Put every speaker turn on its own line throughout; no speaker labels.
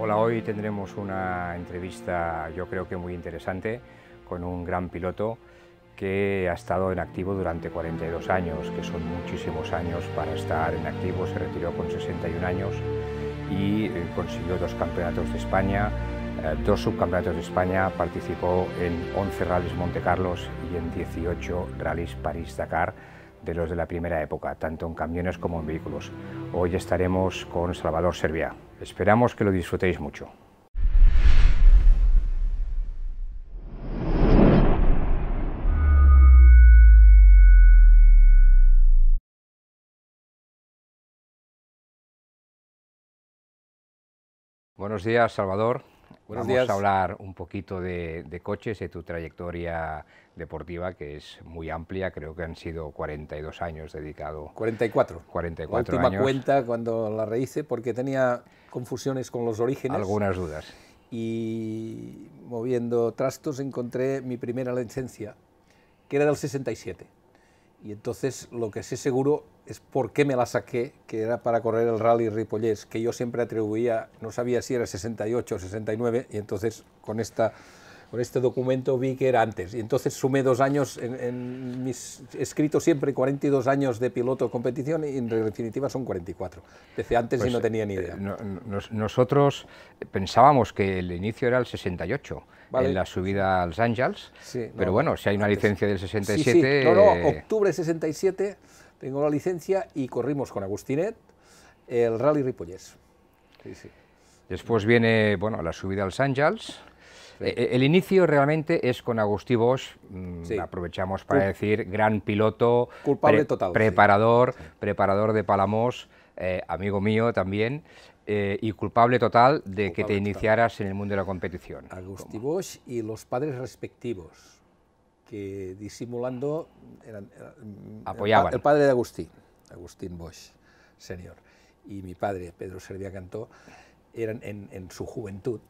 Hola, hoy tendremos una entrevista yo creo que muy interesante con un gran piloto que ha estado en activo durante 42 años, que son muchísimos años para estar en activo, se retiró con 61 años y eh, consiguió dos campeonatos de España, eh, dos subcampeonatos de España, participó en 11 rallies Monte Carlos y en 18 rallies París-Dakar de los de la primera época, tanto en camiones como en vehículos. Hoy estaremos con Salvador Servia. Esperamos que lo disfrutéis mucho. Buenos días, Salvador. Vamos a hablar un poquito de, coches, de tu trayectoria deportiva, que es muy amplia. Creo que han sido 42 años dedicado. 44. 44 última cuenta
cuando la rehice, porque tenía confusiones con los orígenes. Algunas dudas. Y moviendo trastos encontré mi primera licencia, que era del 67. Y entonces lo que sé seguro es por qué me la saqué, que era para correr el rally Ripollés, que yo siempre atribuía, no sabía si era 68 o 69, y entonces con, esta, con este documento vi que era antes. Y entonces sumé dos años, en, mis escritos siempre 42 años de piloto de competición, y en definitiva son 44. Empecé antes pues, y no
tenía ni eh, idea. nosotros pensábamos que el inicio era el 68, en la subida a Los Ángeles. pero bueno, si hay una licencia del 67... Sí, sí. No, eh,
octubre 67 tengo la licencia y corrimos con Agustinet el Rally Ripollés.
Después viene, bueno, la subida a Los Ángeles. E, el inicio realmente es con Agustí Bosch, mm, aprovechamos para decir, gran piloto, culpable total, preparador, preparador de Palamos, eh, amigo mío también, eh, y culpable total de que te iniciaras en el mundo de la competición. Agustín
Bosch y los padres respectivos, que disimulando eran, mm, apoyaban. El, padre de Agustín, Agustín Bosch, señor, y mi padre, Pedro Servia Cantó, eran en, su juventud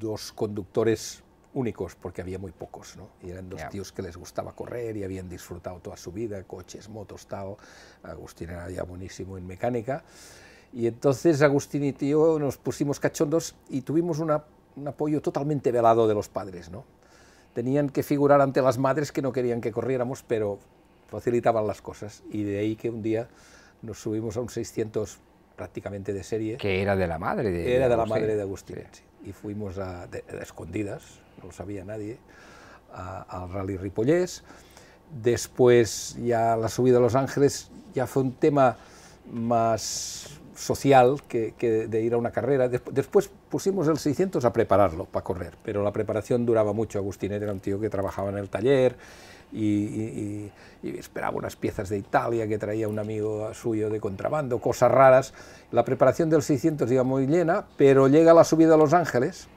dos conductores únicos, porque había muy pocos, ¿no? Y eran dos tíos que les gustaba correr y habían disfrutado toda su vida, coches, motos, tal. Agustín era ya buenísimo en mecánica y entonces Agustín y yo nos pusimos cachondos y tuvimos un apoyo totalmente velado de los padres. ¿no? Tenían que figurar ante las madres que no querían que corriéramos, pero facilitaban las cosas. Y de ahí que un día nos subimos a un 600 prácticamente de serie. Que
era de la madre de Era de, la madre de
Agustín. Y fuimos a, a, escondidas, no lo sabía nadie, al Rally Ripollés. Después ya la subida a Los Ángeles ya fue un tema más social que, de ir a una carrera. Después pusimos el 600 a prepararlo para correr, pero la preparación duraba mucho. Agustín era un tío que trabajaba en el taller y, esperaba unas piezas de Italia que traía un amigo suyo de contrabando, cosas raras. La preparación del 600 iba muy llena, pero llega la subida a Los Ángeles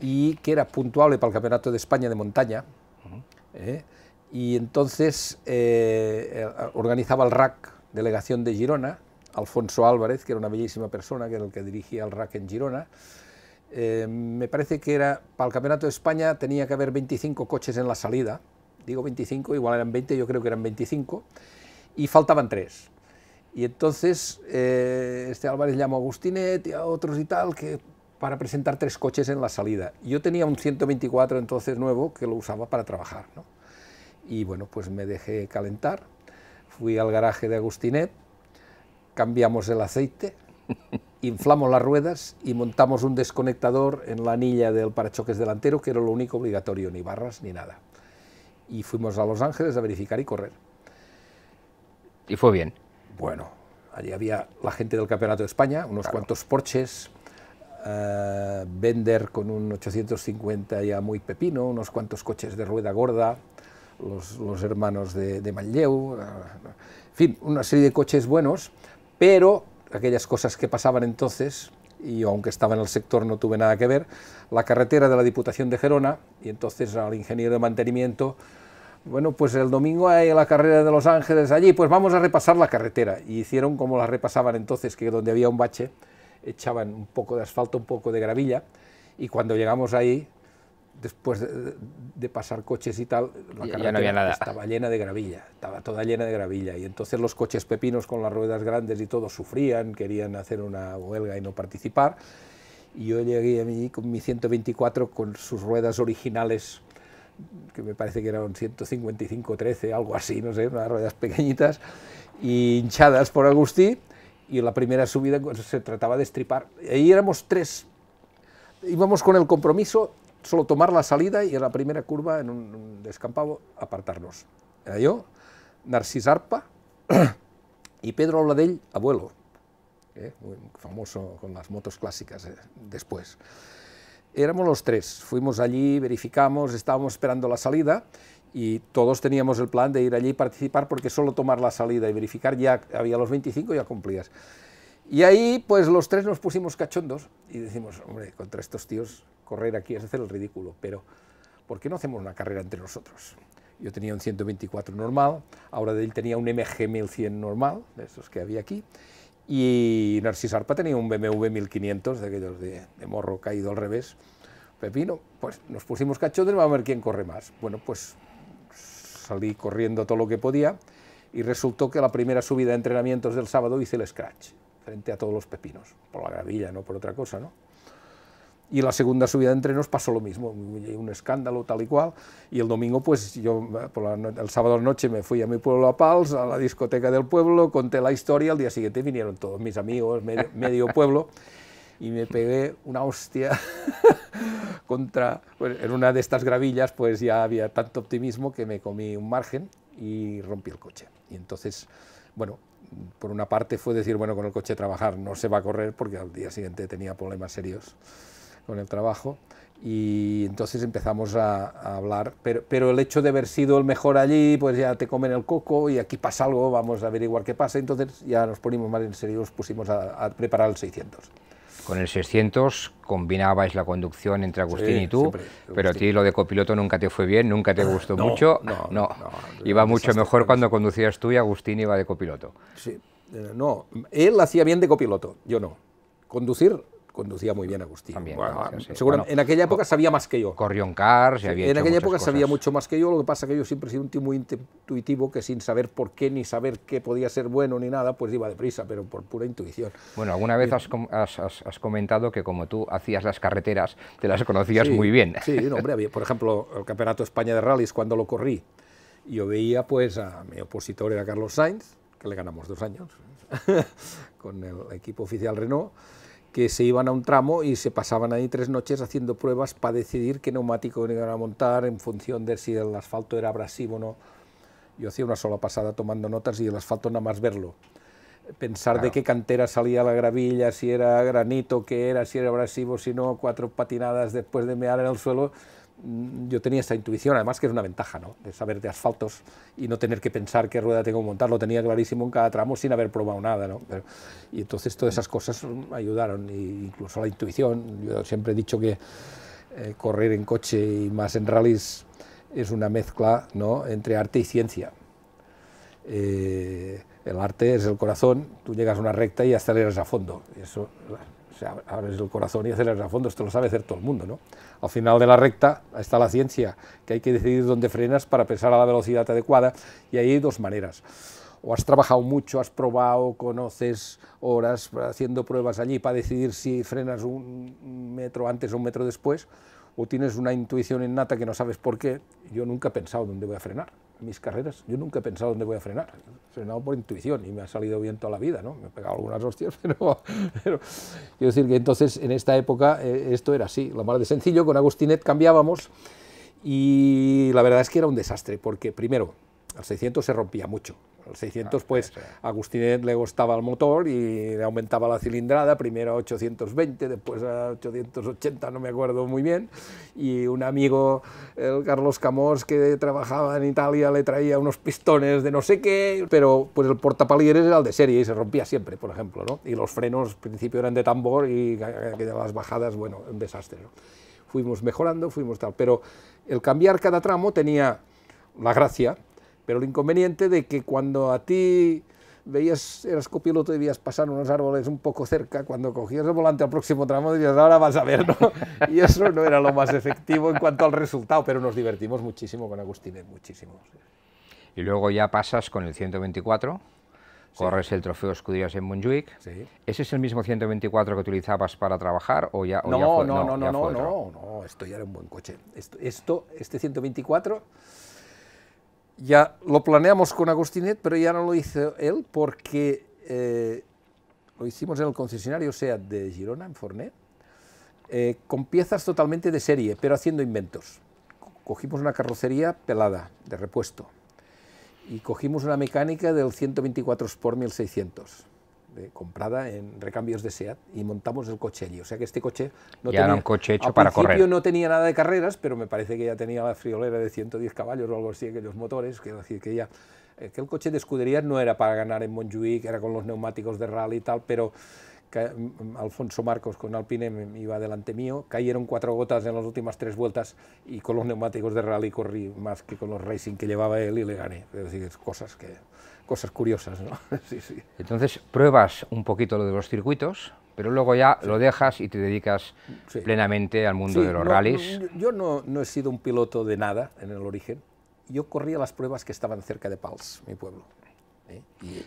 y que era puntuable para el Campeonato de España de montaña. ¿eh? Y entonces eh, eh, organizaba el RAC, Delegación de Girona, Alfonso Álvarez, que era una bellísima persona, que era el que dirigía el RAC en Girona. Eh, me parece que era para el Campeonato de España tenía que haber 25 coches en la salida, digo 25, igual eran 20, yo creo que eran 25, y faltaban tres. Y entonces eh, este Álvarez llamó a Agustinet y a otros y tal que para presentar tres coches en la salida. Yo tenía un 124 entonces nuevo que lo usaba para trabajar. Y bueno, pues me dejé calentar, fui al garaje de Agustinet cambiamos el aceite, inflamos las ruedas y montamos un desconectador en la anilla del parachoques delantero, que era lo único obligatorio, ni barras ni nada. Y fuimos a Los Ángeles a verificar y correr. ¿Y fue bien? Bueno, allí había la gente del Campeonato de España, unos cuantos Porches, eh, Bender con un 850 ya muy pepino, unos cuantos coches de rueda gorda, los, hermanos de, de Manlleu, eh, en fin, una serie de coches buenos pero aquellas cosas que pasaban entonces, y aunque estaba en el sector no tuve nada que ver, la carretera de la Diputación de Gerona, y entonces al ingeniero de mantenimiento, bueno, pues el domingo hay la carrera de Los Ángeles allí, pues vamos a repasar la carretera. Y hicieron como la repasaban entonces, que donde había un bache, echaban un poco de asfalto, un poco de gravilla, y cuando llegamos ahí, después de, pasar coches y tal, la había nada. estaba llena de gravilla, estaba toda llena de gravilla. Y entonces los coches pepinos con las ruedas grandes y todos sufrían, querían hacer una huelga y no participar. Y yo llegué a mí con mi 124 con sus ruedas originales, que me parece que eran 155-13, algo así, no sé, unas ruedas pequeñitas, y hinchadas por Agustí. Y la primera subida pues, se trataba de estripar. Ahí éramos tres. Íbamos con el compromiso solo tomar la salida y en la primera curva, en un, descampado, apartarnos. Era yo, Narcís Arpa y Pedro Oladell, abuelo, eh, famoso con las motos clásicas eh, después. Éramos los tres, fuimos allí, verificamos, estábamos esperando la salida y todos teníamos el plan de ir allí y participar porque solo tomar la salida y verificar ya había los 25 ya cumplías. Y ahí pues los tres nos pusimos cachondos y decimos, hombre, contra estos tíos correr aquí es hacer el ridículo, pero ¿por qué no hacemos una carrera entre nosotros? Yo tenía un 124 normal, ahora él tenía un MG 1100 normal, de esos que había aquí, y Narcís Arpa tenía un BMW 1500, de aquellos de, morro caído al revés. Pepino, pues nos pusimos cachotes, vamos a ver quién corre más. Bueno, pues salí corriendo todo lo que podía y resultó que la primera subida de entrenamientos del sábado hice el scratch, frente a todos los pepinos, por la gravilla, no por otra cosa, ¿no? y la segunda subida de entrenos pasó lo mismo, un escándalo tal y cual, y el domingo, pues yo por el sábado noche me fui a mi pueblo a Pals, a la discoteca del pueblo, conté la historia, al día siguiente vinieron todos mis amigos, medio, pueblo, y me pegué una hostia contra, en una de estas gravillas, pues ya había tanto optimismo que me comí un margen y rompí el coche. Y entonces, bueno, por una parte fue decir, bueno, con el coche trabajar no se va a correr porque al día siguiente tenía problemas serios con el trabajo y entonces empezamos a, hablar, pero, pero, el hecho de haber sido el mejor allí, pues ya te comen el coco y aquí pasa algo, vamos a averiguar qué pasa, entonces ya nos ponimos más en serio, nos pusimos a, preparar el 600.
Con el 600 combinabais la conducción entre Agustín y tú, pero a ti lo de copiloto nunca te fue bien, nunca te gustó mucho. No, no, no iba mucho mejor cuando conducías tú y Agustín iba de copiloto.
Sí, eh, no, él hacía bien de copiloto, yo no. Conducir conducía muy bien Agustín. en aquella época sabía más que yo. Corrió en cars había En aquella época sabía mucho más que yo, lo que pasa que yo siempre he sido un tío muy intuitivo que sin saber por qué ni saber qué podía ser bueno ni nada, pues iba deprisa, pero por pura intuición.
Bueno, alguna vez has, has, has comentado que como tú hacías las carreteras, te las conocías muy bien. Sí, hombre, por ejemplo, el Campeonato España de Rallys, cuando lo corrí, yo veía pues a mi opositor era
Carlos Sainz, que le ganamos dos años con el equipo oficial Renault, que se iban a un tramo y se pasaban ahí tres noches haciendo pruebas para decidir qué neumático iban a montar en función de si el asfalto era abrasivo o no. Yo hacía una sola pasada tomando notas y el asfalto nada más verlo. Pensar de qué cantera salía la gravilla, si era granito, qué era, si era abrasivo, si no, cuatro patinadas después de mear en el suelo, yo tenía esta intuición, además que es una ventaja, De saber de asfaltos y no tener que pensar qué rueda tengo que montar, lo tenía clarísimo en cada tramo sin haber probado nada, y entonces todas esas cosas ayudaron, incluso la intuición. Yo siempre he dicho que eh, correr en coche y más en rallies es una mezcla, ¿no? Entre arte y ciencia. Eh, el arte es el corazón, tú llegas a una recta y aceleras a fondo. Eso, sea, abres el corazón y aceleras a fondo, esto lo sabe hacer todo el mundo, ¿no? Al final de la recta está la ciencia, que hay que decidir dónde frenas para pensar a la velocidad adecuada, y ahí hay dos maneras. O has trabajado mucho, has probado, conoces horas haciendo pruebas allí para decidir si frenas un metro antes o un metro después, o tienes una intuición innata que no sabes por qué, yo nunca he pensado dónde voy a frenar mis carreras, yo nunca he pensado dónde voy a frenar. He frenado por intuición y me ha salido bien toda la vida, ¿no? Me he pegado algunas hostias, pero, quiero decir que entonces en esta época eh, esto era así, lo más de sencillo, con Agustinet cambiábamos y la verdad es que era un desastre, porque primero, al 600 se rompía mucho, el 600, ah, pues Agustín le gustaba el motor y le aumentaba la cilindrada, primero a 820, después a 880, no me acuerdo muy bien. Y un amigo, el Carlos Camós, que trabajaba en Italia, le traía unos pistones de no sé qué, pero pues el portapalieres era el de serie y se rompía siempre, por ejemplo. ¿no? Y los frenos al principio eran de tambor y las bajadas, bueno, un desastre. ¿no? Fuimos mejorando, fuimos tal. Pero el cambiar cada tramo tenía la gracia pero el inconveniente de que cuando a ti veías, eras copiloto y veías pasar unos árboles un poco cerca, cuando cogías el volante al próximo tramo decías, ahora vas a ver, ¿no? Y eso no era lo más efectivo en cuanto al resultado, pero nos divertimos muchísimo con Agustín. ¿eh? muchísimo.
Y luego ya pasas con el 124, corres el trofeo Escudillas en Montjuic. ¿Ese es el mismo 124 que utilizabas para trabajar o ya, no, fue, no, no, no, no, no,
no, no, esto ya era un buen coche. Esto, esto este 124
ya lo planeamos con Agostinet, pero
ya no lo hizo él porque eh, lo hicimos en el concesionario SEAT de Girona, en Fornet, eh, con piezas totalmente de serie, pero haciendo inventos. Cogimos una carrocería pelada, de repuesto, y cogimos una mecánica del 124 Sport 1600 comprada en recambios de SEAT y montamos el coche allí. O sea que este coche no tenía, un coche hecho para correr. principio no tenía nada de carreras, pero me parece que ya tenía la friolera de 110 caballos o algo así, aquellos motores, quiero decir que ya eh, que el coche de escudería no era para ganar en Montjuic, era con los neumáticos de rally y tal, pero mm, Alfonso Marcos con Alpine iba delante mío, cayeron cuatro gotas en las últimas tres vueltas y con los neumáticos de rally corrí más que con los racing que llevaba él y le gané. Es decir, cosas que
cosas curiosas, ¿no? sí, sí. Entonces pruebas un poquito lo de los circuitos, pero luego ya lo dejas y te dedicas plenamente al mundo de los rallies.
yo no, he sido un piloto de nada en el origen. Yo corría las pruebas que estaban cerca de Pals, mi pueblo.
¿eh?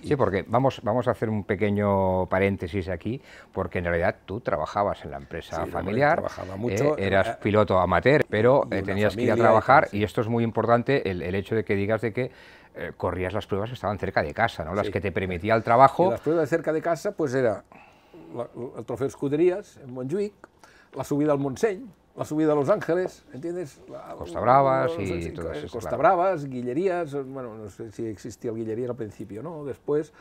Sí, porque vamos, vamos a hacer un pequeño paréntesis aquí, porque en realidad tú trabajabas en la empresa familiar, trabajaba eh, mucho, eras eh, piloto amateur, pero tenías que ir a trabajar y, esto es muy importante, el, el, hecho de que digas de que eh, corrías las pruebas que estaban cerca de casa, ¿no? las que te permitía el trabajo. las
pruebas cerca de casa pues era el trofeo Escuderías en Montjuic, la subida al Montseny, la subida a Los Ángeles, ¿entiendes?
Costa Bravas y Costa
Bravas, Guillerías, bueno, no sé si existía el Guillerías al principio, ¿no? Después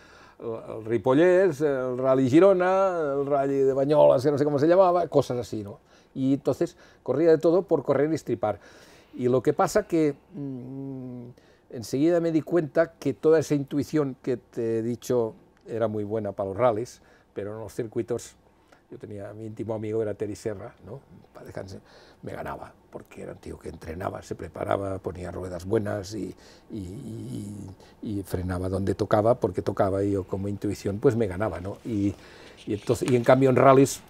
el Ripollés, el Rally Girona, el Rally de Bañolas, que no sé cómo se llamaba, cosas así, ¿no? Y entonces corría de todo por correr y estripar. Y lo que pasa que mm, enseguida me di cuenta que toda esa intuición que te he dicho era muy buena para los rallies, pero en los circuitos, yo tenía mi íntimo amigo, era Terry Serra, ¿no? me ganaba, porque era un tío que entrenaba, se preparaba, ponía ruedas buenas y, frenaba donde tocaba, porque tocaba y yo como intuición pues me ganaba. ¿no? Y, entonces, y en cambio en rallies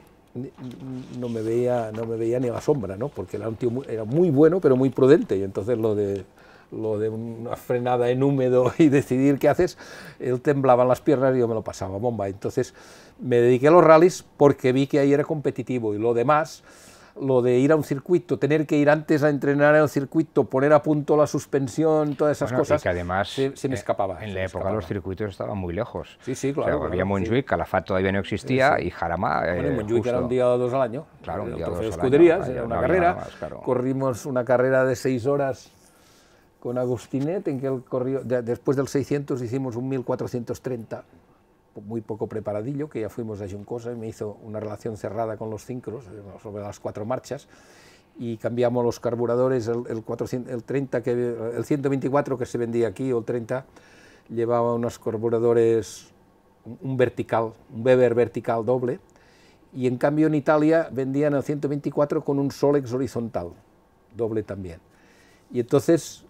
no me veía, no me veía ni a la sombra, ¿no? porque era un tío era muy bueno pero muy prudente y entonces lo de lo de una frenada en húmedo y decidir qué haces, él temblaba en las piernas y yo me lo pasaba bomba. Entonces me dediqué a los rallies porque vi que ahí era competitivo y lo demás, lo de ir a un circuito, tener que ir antes a entrenar en el circuito, poner a punto la suspensión, todas esas cosas, que
además se, me eh, escapaba. En la época los circuitos estaban muy lejos. Sí, sí, claro. había Montjuic, Calafat todavía no existía y Jarama... Eh, Montjuic era un
día o dos al año. Claro, un escuderías, era una carrera. Corrimos una carrera de seis horas con Agustinet, en que él corrió, después del 600 hicimos un 1430, pues muy poco preparadillo, que ya fuimos a Juncosa, y me hizo una relación cerrada con los cincros, eh, sobre las cuatro marchas, y cambiamos los carburadores, el, el, que, el 124 que se vendía aquí, o el 30, llevaba unos carburadores, un vertical, un Weber vertical doble, y en cambio en Italia vendían el 124 con un Solex horizontal, doble también. Y entonces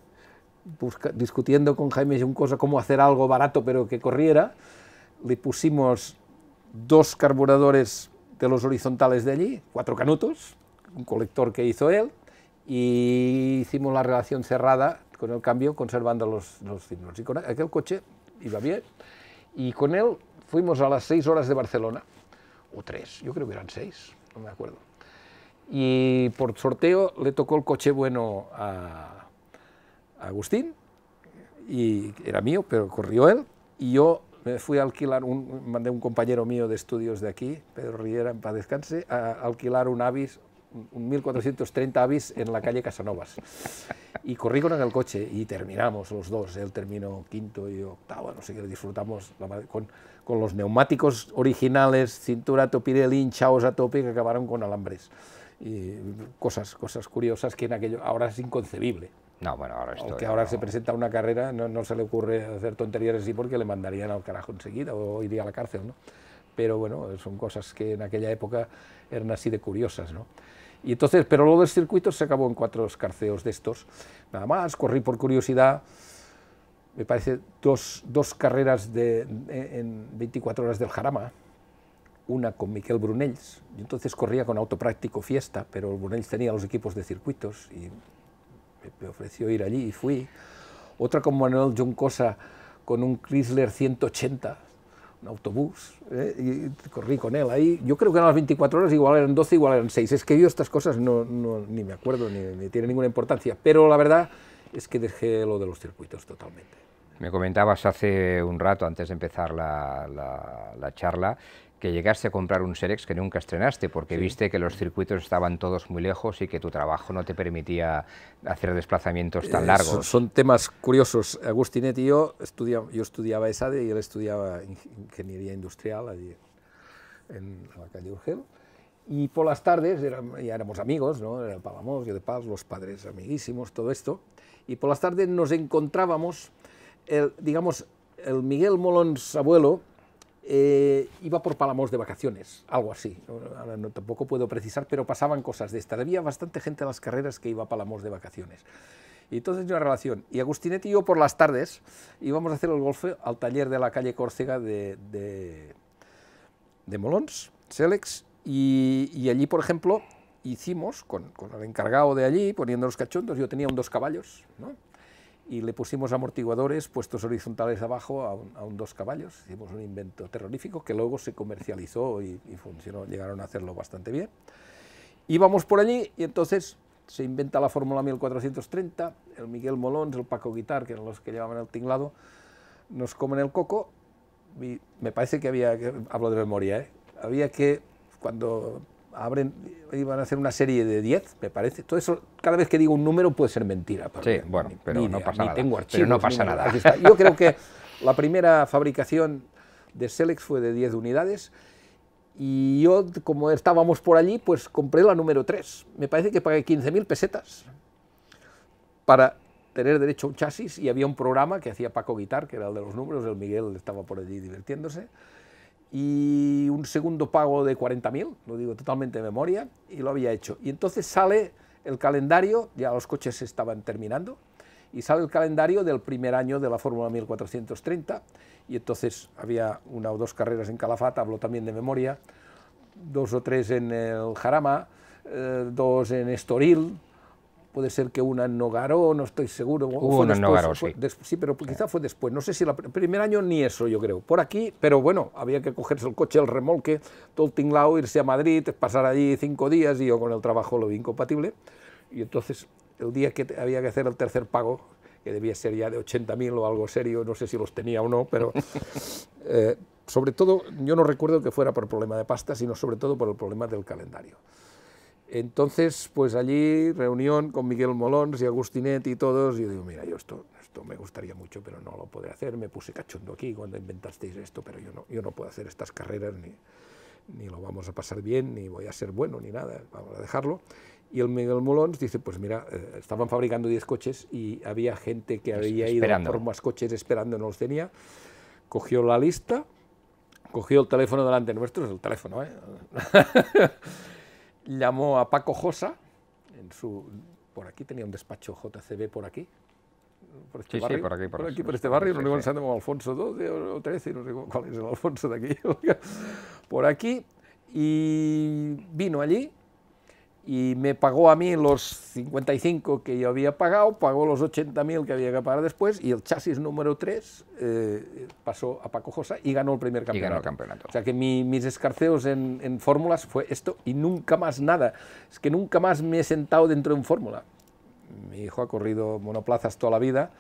discutiendo con Jaime cosa cómo hacer algo barato pero que corriera, le pusimos dos carburadores de los horizontales de allí, cuatro canutos, un colector que hizo él, y hicimos la relación cerrada con el cambio, conservando los, los signos. Y con aquel coche iba bien, y con él fuimos a las seis horas de Barcelona, o tres, yo creo que eran seis, no me acuerdo. Y por sorteo le tocó el coche bueno a, Agustín, y era mío, pero corrió él, y yo me fui a alquilar, un, mandé un compañero mío de estudios de aquí, Pedro Riera, para descanse, a alquilar un Avis, un 1430 Avis en la calle Casanovas. Y corrí con el coche y terminamos los dos, él terminó quinto y octavo, no sé qué, disfrutamos con, los neumáticos originales, cintura Topirelin, chaos a tope, que acabaron con alambres. Y cosas, cosas curiosas que en aquello ahora es inconcebible. No, bueno, ahora que ahora se presenta una carrera, no, se le ocurre hacer tonterías así porque le mandarían al carajo enseguida o iría a la cárcel, ¿no? Pero bueno, son cosas que en aquella época eran así de curiosas, ¿no? Y entonces, pero luego del circuito se acabó en cuatro escarceos de estos. Nada más, corrí por curiosidad, me parece, dos, carreras de, en 24 horas del Jarama, una con Miquel Brunells. y entonces corría con auto práctico fiesta, pero Brunells tenía los equipos de circuitos y me ofreció ir allí y fui. Otra con Manuel Juncosa con un Chrysler 180, un autobús, eh, y corrí con él ahí. Yo creo que eran las 24 horas, igual eran 12, igual eran 6. Es que yo estas cosas no, no ni me acuerdo, ni, tiene ninguna importancia, pero la verdad es que dejé lo de los circuitos totalmente.
Me comentabas hace un rato, antes de empezar la, la, la charla, que llegaste a comprar un Serex que nunca estrenaste porque viste que los circuitos estaban todos muy lejos y que tu trabajo no te permitía hacer desplazamientos tan eh, largos. son, temas curiosos.
Agustinetti y yo, estudia, yo estudiaba ESADE y él estudiaba Ingeniería Industrial allí en la calle Urgel. Y por las tardes, ya éramos amigos, ¿no? Era Palamós, yo de Paz, los padres amiguísimos, todo esto. Y por las tardes nos encontrábamos, digamos, el Miguel su abuelo, eh, iba por Palamos de vacaciones, algo así. no, tampoco puedo precisar, pero pasaban cosas de esta. Había bastante gente en las carreras que iba a Palamos de vacaciones. Y entonces yo una relación. Y Agustinetti y yo por las tardes íbamos a hacer el golf al taller de la calle Córcega de, de, Molons, Selex, y, allí, por ejemplo, hicimos con, el encargado de allí, poniendo los cachondos, yo tenía un dos caballos, ¿no? y le pusimos amortiguadores puestos horizontales abajo a un, dos caballos, hicimos un invento terrorífico que luego se comercializó y, funcionó, llegaron a hacerlo bastante bien. Íbamos por allí y entonces se inventa la Fórmula 1430, el Miguel Molón, el Paco Guitar, que eran los que llevaban el tinglado, nos comen el coco y me parece que había, hablo de memoria, ¿eh? había que, cuando abren, iban a hacer una serie de 10, me parece. Todo eso, cada vez que digo un número puede
ser mentira. Sí, bueno, pero no pasa nada. nada. Yo
creo que la primera fabricación de Selex fue de 10 unidades y yo, como estábamos por allí, pues compré la número 3. Me parece que pagué 15.000 pesetas para tener derecho a un chasis y había un programa que hacía Paco Guitar, que era el de los números, el Miguel estaba por allí divirtiéndose y un segundo pago de 40.000, lo digo totalmente de memoria, y lo había hecho. Y entonces sale el calendario, ya los coches estaban terminando, y sale el calendario del primer año de la Fórmula 1430, y entonces había una o dos carreras en Calafat, hablo también de memoria, dos o tres en el Jarama, eh, dos en Estoril, puede ser que una en Nogaró, no estoy seguro. Hubo una en sí. sí, pero quizá fue después, no sé si el primer año ni eso, yo creo. Por aquí, pero bueno, había que cogerse el coche, el remolque, todo el tinglao, irse a Madrid, pasar allí cinco días y yo con el trabajo lo vi incompatible. Y entonces el día que había que hacer el tercer pago, que debía ser ya de 80.000 o algo serio, no sé si los tenía o no, pero eh, sobre todo yo no recuerdo que fuera por problema de pasta, sino sobre todo por el problema del calendario. Entonces, pues allí, reunión con Miguel Molons y Agustinet y todos, y yo digo, mira, yo esto, esto me gustaría mucho, pero no lo podré hacer, me puse cachondo aquí cuando inventasteis esto, pero yo no, yo no puedo hacer estas carreras, ni, lo vamos a pasar bien, ni voy a ser bueno, ni nada, vamos a dejarlo. Y el Miguel Molons dice, pues mira, eh, estaban fabricando 10 coches y había gente que había ido a por más coches esperando, no los tenía. Cogió la lista, cogió el teléfono delante nuestro, es el teléfono, ¿eh? llamó a Paco Josa, en su, por aquí tenía un despacho JCB por aquí, por este sí, barrio, sí, por aquí, por, por, aquí, este barrio, Alfonso XII o XIII, no sé cuál es el Alfonso de aquí, por aquí, y vino allí y me pagó a mí los 55 que yo había pagado, pagó los 80.000 que había que pagar después y el chasis número 3 eh, pasó a Paco Josa y ganó el primer campeonato. O sea que mis escarceos en, en fórmulas fue esto y nunca más nada. Es que nunca más me he sentado dentro de un fórmula. Mi hijo ha corrido monoplazas toda la vida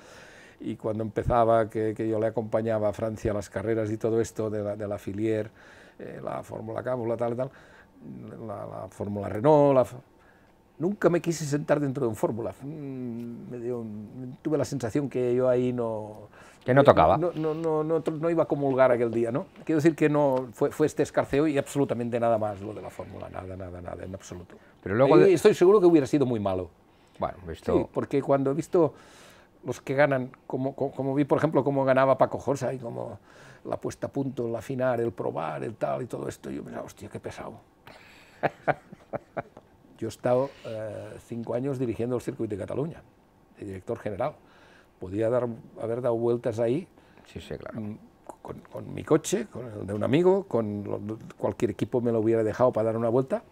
y cuando empezaba, que, yo le acompañaba a Francia a las carreras y todo esto de la, de la Filier, eh, la Fórmula y tal, tal la, Fórmula Renault, nunca me quise sentar dentro de un Fórmula. Mm, tuve la sensación que yo ahí no... Que no tocaba. No, no, no, no, iba a comulgar aquel día, ¿no? Quiero decir que no fue, fue este escarceo y absolutamente nada más lo de la Fórmula, nada, nada, nada, en absoluto. Pero luego... Estoy seguro que hubiera sido muy malo. Bueno, visto... porque cuando he visto los que ganan, como, como, vi por ejemplo cómo ganaba Paco Jorsa y como la puesta a punto, el afinar, el probar, el tal y todo esto, yo pensaba, hostia, qué pesado. yo he estado eh, cinco años dirigiendo el circuito de Cataluña, de director general. Podía dar, haber dado vueltas ahí. Sí, sí, claro. Mm, con, mi coche, con el de un amigo, con cualquier equipo me lo hubiera dejado para dar una vuelta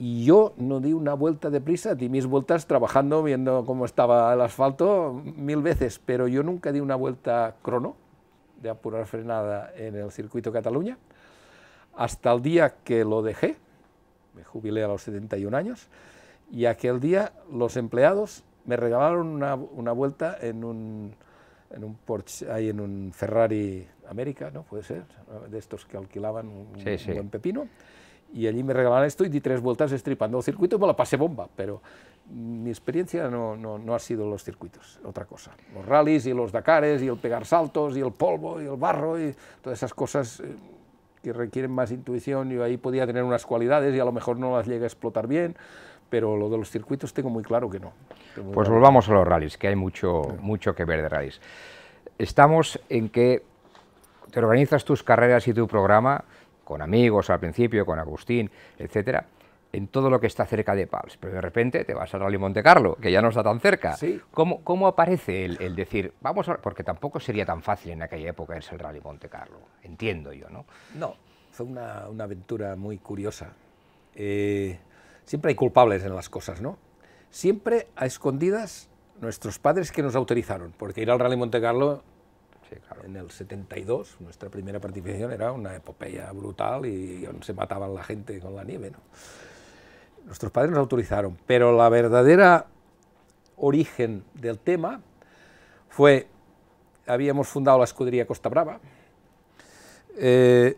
y yo no di una vuelta de prisa, di mis vueltas trabajando, viendo cómo estaba el asfalto mil veces, pero yo nunca di una vuelta crono de apurar frenada en el circuito Cataluña, hasta el día que lo dejé, me jubilé a los 71 años, y aquel día los empleados me regalaron una, una vuelta en un, en un en un Ferrari América, ¿no? Puede ser, de estos que alquilaban un, un buen pepino, y allí me regalaron esto y di tres vueltas estripando el circuito y me la pasé bomba, pero mi experiencia no, no, no, ha sido los circuitos, otra cosa. Los rallies y los Dakares y el pegar saltos y el polvo y el barro y todas esas cosas eh, que requieren más intuición, y ahí podía tener unas cualidades y a lo mejor no las llegué a explotar bien, pero lo de los circuitos tengo muy claro que no. Pues volvamos
a los rallies, que hay mucho, mucho que ver de rallies. Estamos en que te organizas tus carreras y tu programa, con amigos al principio, con Agustín, etcétera, en todo lo que está cerca de Pals, pero de repente te vas al Rally Monte Carlo, que ya no está tan cerca. ¿Cómo, ¿Cómo, aparece el, decir, vamos a... porque tampoco sería tan fácil en aquella época irse al Rally Monte Carlo, entiendo yo, ¿no? No, fue una, una aventura muy curiosa.
Eh, siempre hay culpables en las cosas, ¿no? Siempre a escondidas nuestros padres que nos autorizaron, porque ir al Rally Monte Carlo en el 72, nuestra primera participación era una epopeya brutal y se mataban la gente con la nieve. Nuestros padres nos autorizaron, pero la verdadera origen del tema fue, habíamos fundado la escudería Costa Brava, eh,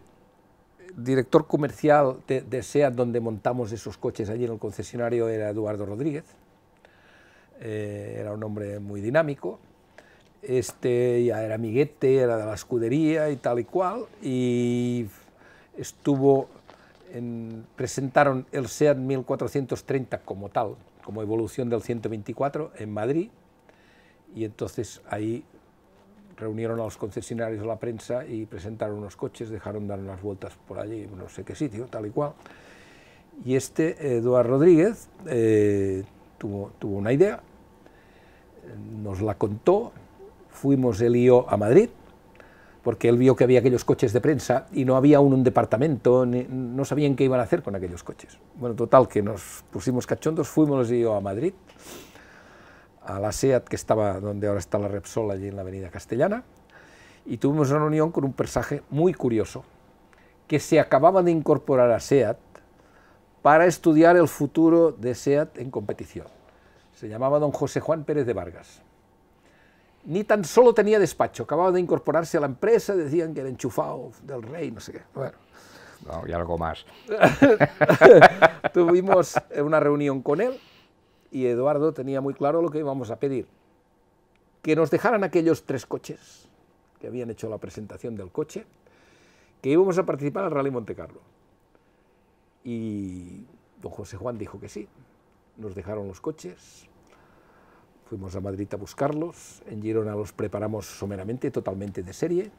director comercial de, sea donde montamos esos coches allí en el concesionario era Eduardo Rodríguez, eh, era un hombre muy dinámico, este ya era amiguete, era de la escudería y tal y cual, y estuvo, en, presentaron el SEAT 1430 como tal, como evolución del 124 en Madrid, y entonces ahí reunieron a los concesionarios, a la prensa y presentaron unos coches, dejaron dar unas vueltas por allí, no sé qué sitio, tal y cual. Y este, Eduardo Rodríguez, eh, tuvo, tuvo una idea, nos la contó, fuimos el I.O. a Madrid, porque él vio que había aquellos coches de prensa y no había aún un departamento, no sabían qué iban a hacer con aquellos coches. Bueno, total, que nos pusimos cachondos, fuimos el I.O. a Madrid, a la SEAT, que estaba donde ahora está la Repsol, allí en la avenida Castellana, y tuvimos una reunión con un personaje muy curioso, que se acababa de incorporar a SEAT para estudiar el futuro de SEAT en competición. Se llamaba don José Juan Pérez de Vargas ni tan solo tenía despacho, acababa de incorporarse a la empresa, decían que era enchufado del rey, no sé qué. Bueno.
No, y algo más.
Tuvimos eh, una reunión con él y Eduardo tenía muy claro lo que íbamos a pedir. Que nos dejaran aquellos tres coches que habían hecho la presentación del coche, que íbamos a participar al Rally Monte Carlo. Y don José Juan dijo que sí. Nos dejaron los coches, Fuimos a Madrid a buscarlos, en Girona los preparamos someramente, totalmente de serie.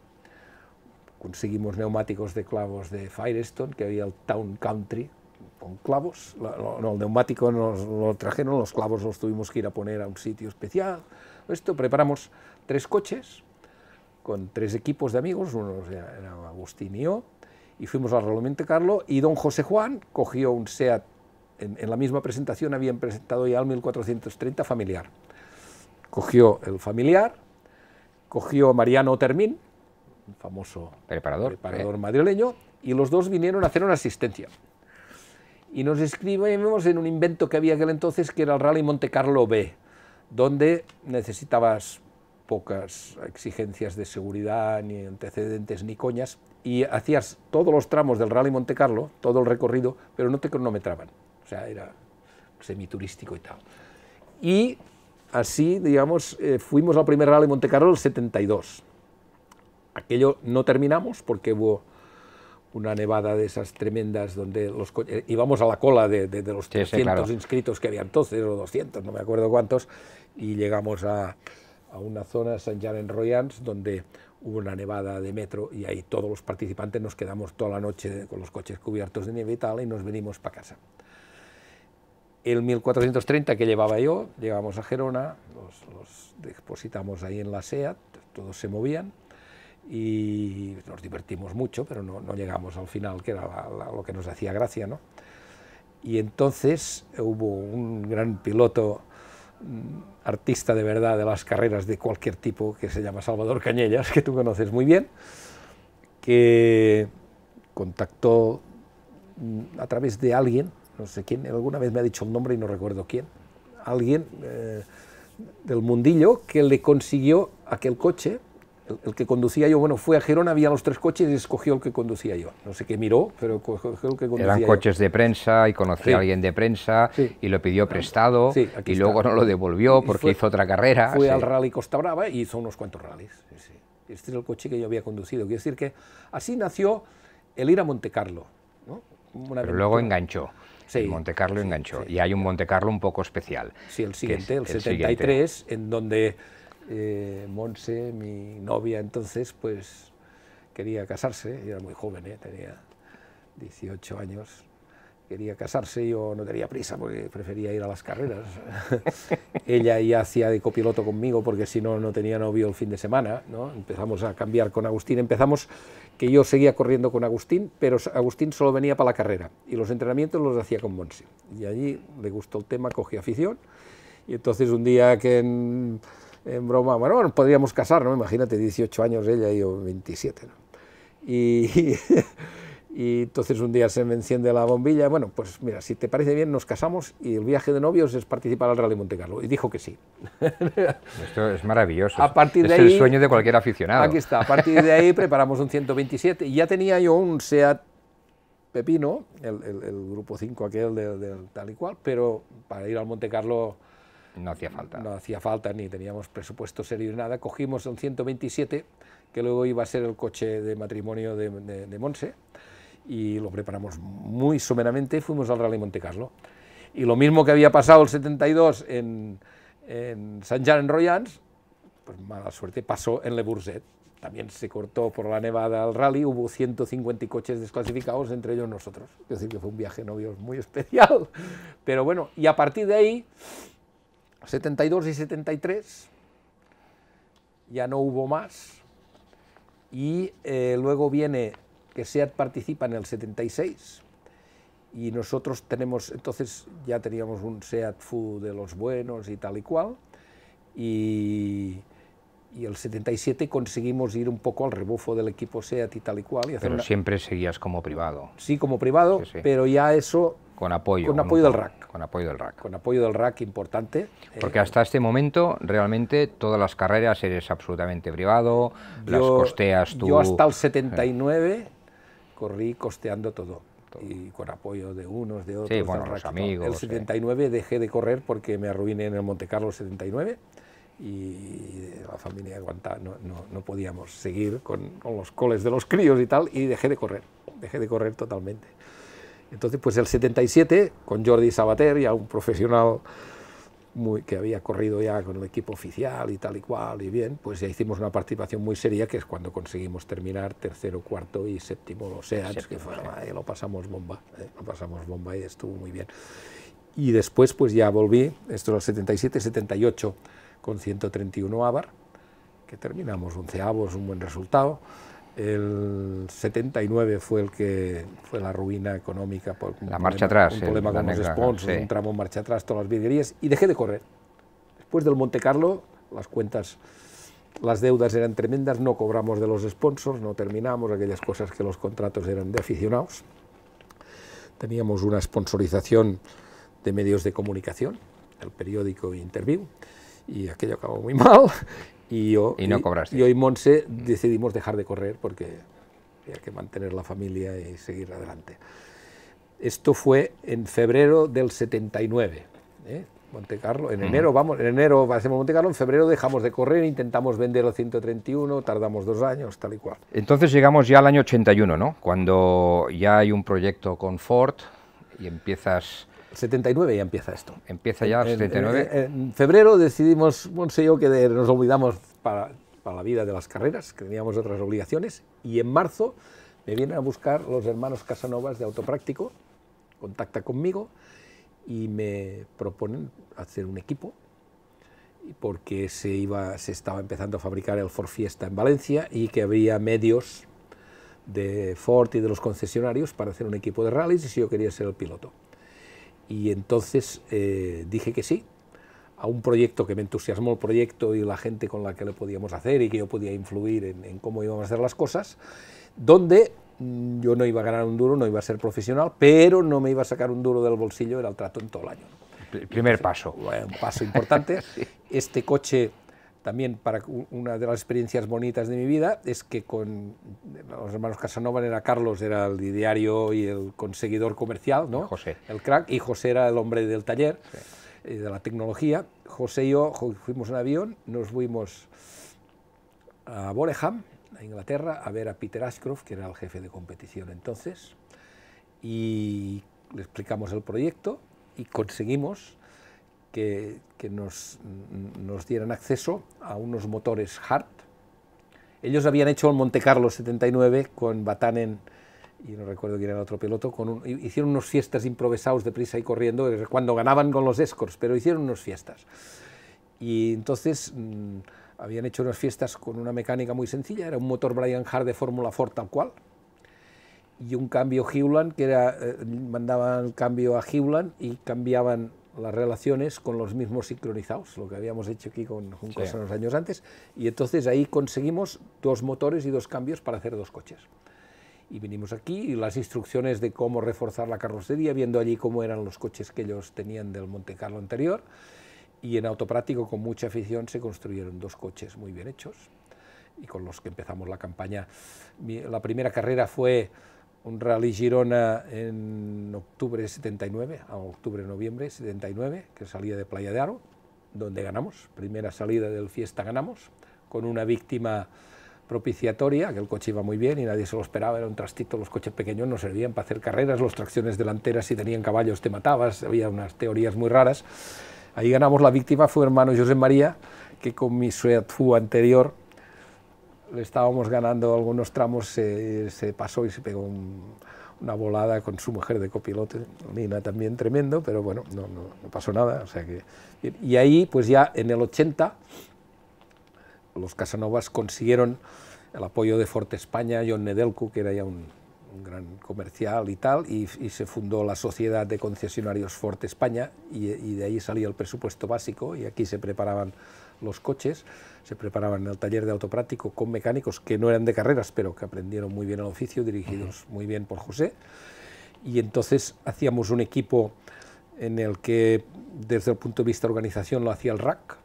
Conseguimos neumáticos de clavos de Firestone, que había el Town Country, con clavos. No, el neumático nos lo trajeron, los clavos los tuvimos que ir a poner a un sitio especial. Esto, preparamos tres coches con tres equipos de amigos, uno era Agustín y yo, y fuimos al Rolamente Carlo, y don José Juan cogió un SEAT, en, en la misma presentación habían presentado ya el 1430 familiar cogió el familiar, cogió Mariano Termín, un famoso preparador, preparador eh. madrileño, y los dos vinieron a hacer una asistencia. Y nos escribimos en un invento que había aquel entonces, que era el Rally Monte Carlo B, donde necesitabas pocas exigencias de seguridad, ni antecedentes, ni coñas, y hacías todos los tramos del Rally Monte Carlo, todo el recorrido, pero no te cronometraban. O sea, era semiturístico y tal. Y así, digamos, eh, fuimos al primer rally Monte Carlo el 72. Aquello no terminamos porque hubo una nevada de esas tremendas donde los eh, íbamos a la cola de, los 300 inscritos que había entonces, o 200, no me acuerdo cuántos, y llegamos a, una zona, saint jean en Royans, donde hubo una nevada de metro y ahí todos los participantes nos quedamos toda la noche con los coches cubiertos de nieve y tal y nos venimos para casa el 1430 que llevaba yo, llegamos a Gerona, los, depositamos ahí en la SEAT, todos se movían y nos divertimos mucho, pero no, llegamos al final, que era lo que nos hacía gracia, ¿no? Y entonces hubo un gran piloto, mm, artista de verdad de las carreras de cualquier tipo, que se llama Salvador Cañellas, que tú conoces muy bien, que contactó mm, a través de alguien no sé quién, alguna vez me ha dicho un nombre y no recuerdo quién, alguien eh, del mundillo que le consiguió aquel coche, el, que conducía yo, bueno, fue a Gerona, había los tres coches y escogió el que conducía yo. No sé qué miró, pero escogió el que conducía Eran coches
de prensa y conocí a alguien de prensa y lo pidió prestado y luego no lo devolvió porque hizo otra carrera. Fue al
rally Costa Brava y hizo unos cuantos rallies. Este es el coche que yo había conducido. quiero decir que así nació el ir a Monte Carlo. pero luego
enganchó. Sí, Monte Carlo enganchó. Y hay un Monte Carlo un poco especial. Sí, el siguiente, el, 73,
en donde eh, Monse, mi novia entonces, pues quería casarse. era muy joven, ¿eh? tenía 18 años. Quería casarse, yo no tenía prisa porque prefería ir a las carreras. Ella ya hacía de copiloto conmigo porque si no, no tenía novio el fin de semana. ¿no? Empezamos a cambiar con Agustín. Empezamos que yo seguía corriendo con Agustín, pero Agustín solo venía para la carrera y los entrenamientos los hacía con Monsi, Y allí le gustó el tema, cogí afición. Y entonces un día que en, broma, bueno, podríamos casar, ¿no? Imagínate, 18 años ella y yo 27, Y Y entonces un día se me enciende la bombilla, bueno, pues mira, si te parece bien, nos casamos y el viaje de novios es participar al Rally Monte Carlo. Y dijo que sí.
Esto es maravilloso. A partir es el sueño de cualquier aficionado. Aquí está, a partir de ahí
preparamos un 127 y ya tenía yo un SEAT Pepino, el, grupo 5 aquel del tal y cual, pero para ir al Monte Carlo... No hacía falta. No hacía falta, ni teníamos presupuesto serio ni nada. Cogimos un 127, que luego iba a ser el coche de matrimonio de, de, de Monse y lo preparamos muy someramente, fuimos al Rally Monte Carlo. Y lo mismo que había pasado el 72 en, en Jean en Royans, pues mala suerte, pasó en Le Bourget. También se cortó por la nevada el rally, hubo 150 coches desclasificados, entre ellos nosotros. Es decir, que fue un viaje novio muy especial. Pero bueno, y a partir de ahí, 72 y 73, ya no hubo más. Y eh, luego viene que SEAT participa en el 76 y nosotros tenemos, entonces ya teníamos un SEAT FU de los buenos y tal y cual, y, y el 77 conseguimos ir un poco al rebufo del equipo SEAT y tal y cual. Y pero siempre
seguías como privado.
Sí, como privado,
pero ya eso... Con apoyo. Con apoyo del RAC. Con apoyo del RAC.
Con apoyo del RAC importante.
Porque eh, hasta este momento realmente todas las carreras eres absolutamente privado, las costeas tú. Yo hasta el
79 corrí costeando todo y con apoyo de unos, de otros, amigos. El 79 dejé de correr porque me arruiné en el Monte Carlo 79 y la familia aguantaba, no, no, podíamos seguir con, los coles de los críos y tal, y dejé de correr, dejé de correr totalmente. Entonces, pues el 77, con Jordi Sabater, ya un profesional que había corrido ya con el equipo oficial y tal y cual, y bien, pues ya hicimos una participación muy seria, que es cuando conseguimos terminar tercero, cuarto y séptimo o sea que fue, lo pasamos bomba, ¿eh? lo pasamos bomba y estuvo muy bien. Y después pues ya volví, esto era 77, 78, con 131 ABAR, que terminamos onceavos, un buen resultado, el 79 fue el que fue la ruina económica por la marcha atrás, un problema con los sponsors, entramos un marcha atrás, todas las vidrierías y dejé de correr. Después del Monte Carlo, las cuentas, las deudas eran tremendas, no cobramos de los sponsors, no terminamos aquellas cosas que los contratos eran de aficionados. Teníamos una sponsorización de medios de comunicación, el periódico Interview, y aquello acabó muy mal y yo y, no hoy Monse decidimos dejar de correr porque había que mantener la familia y seguir adelante. Esto fue en febrero del 79. ¿eh? Monte en enero vamos, en enero hacemos Monte Carlo, en febrero dejamos de correr, intentamos vender los 131, tardamos dos años, tal y cual.
Entonces llegamos ya al año 81, ¿no? Cuando ya hay un proyecto con Ford y empiezas 79 ya empieza esto. Empieza ya en, 79. En, febrero decidimos,
Monse yo, que nos olvidamos para, la vida de las carreras, que teníamos otras obligaciones, y en marzo me vienen a buscar los hermanos Casanovas de Autopráctico, contacta conmigo y me proponen hacer un equipo porque se, iba, se estaba empezando a fabricar el Ford Fiesta en Valencia y que había medios de Ford y de los concesionarios para hacer un equipo de rallies y si yo quería ser el piloto y entonces eh, dije que sí a un proyecto que me entusiasmó el proyecto y la gente con la que lo podíamos hacer y que yo podía influir en, cómo íbamos a hacer las cosas, donde mm, yo no iba a ganar un duro, no iba a ser profesional, pero no me iba a sacar un duro del bolsillo, era el trato en todo el año.
El Primer paso. Un paso importante.
Este coche también para una de las experiencias bonitas de mi vida es que con los hermanos Casanova era Carlos, era el diario y el conseguidor comercial, ¿no? El crack, y José era el hombre del taller, eh, de la tecnología. José y yo fuimos en avión, nos fuimos a Boreham, a Inglaterra, a ver a Peter Ashcroft, que era el jefe de competición entonces, y le explicamos el proyecto y conseguimos que, nos, nos, dieran acceso a unos motores Hart. Ellos habían hecho el Monte Carlo 79 con Batanen y no recuerdo quién era otro piloto, con hicieron unos fiestas improvisados de prisa y corriendo, eh, cuando ganaban con los escorts, pero hicieron unas fiestas. Y entonces mm, habían hecho unas fiestas con una mecánica muy sencilla, era un motor Brian Hart de Fórmula Ford tal cual, y un cambio Hewland, que era, eh, mandaban el cambio a Hewland y cambiaban las relaciones con los mismos sincronizados, lo que habíamos hecho aquí con Juncos unos años antes, y entonces ahí conseguimos dos motores y dos cambios para hacer dos coches. Y vinimos aquí y las instrucciones de cómo reforzar la carrocería, viendo allí cómo eran los coches que ellos tenían del Monte Carlo anterior, y en autopráctico con mucha afición se construyeron dos coches muy bien hechos, y con los que empezamos la campaña. la primera carrera fue un rally Girona en octubre 79, a octubre, noviembre 79, que salía de Playa de Aro, donde ganamos, primera salida del fiesta ganamos, con una víctima propiciatoria, que el coche iba muy bien y nadie se lo esperaba, era un trastito, los coches pequeños no servían para hacer carreras, los tracciones delanteras si tenían caballos te matabas, había unas teorías muy raras. Ahí ganamos, la víctima fue hermano José María, que con mi fue anterior le estábamos ganando algunos tramos, se, pasó y se pegó una volada con su mujer de copilote, Nina también tremendo, pero bueno, no, no, pasó nada. O sea que, y ahí, pues ya en el 80, los Casanovas consiguieron el apoyo de Forte España, John Nedelcu, que era ya un, gran comercial y tal, y, se fundó la Sociedad de Concesionarios Forte España, y, y de ahí salía el presupuesto básico, y aquí se preparaban los coches se preparaban en el taller de autopráctico con mecánicos que no eran de carreras, pero que aprendieron muy bien el oficio, dirigidos muy bien por José. Y entonces hacíamos un equipo en el que desde el punto de vista de organización lo hacía el RAC,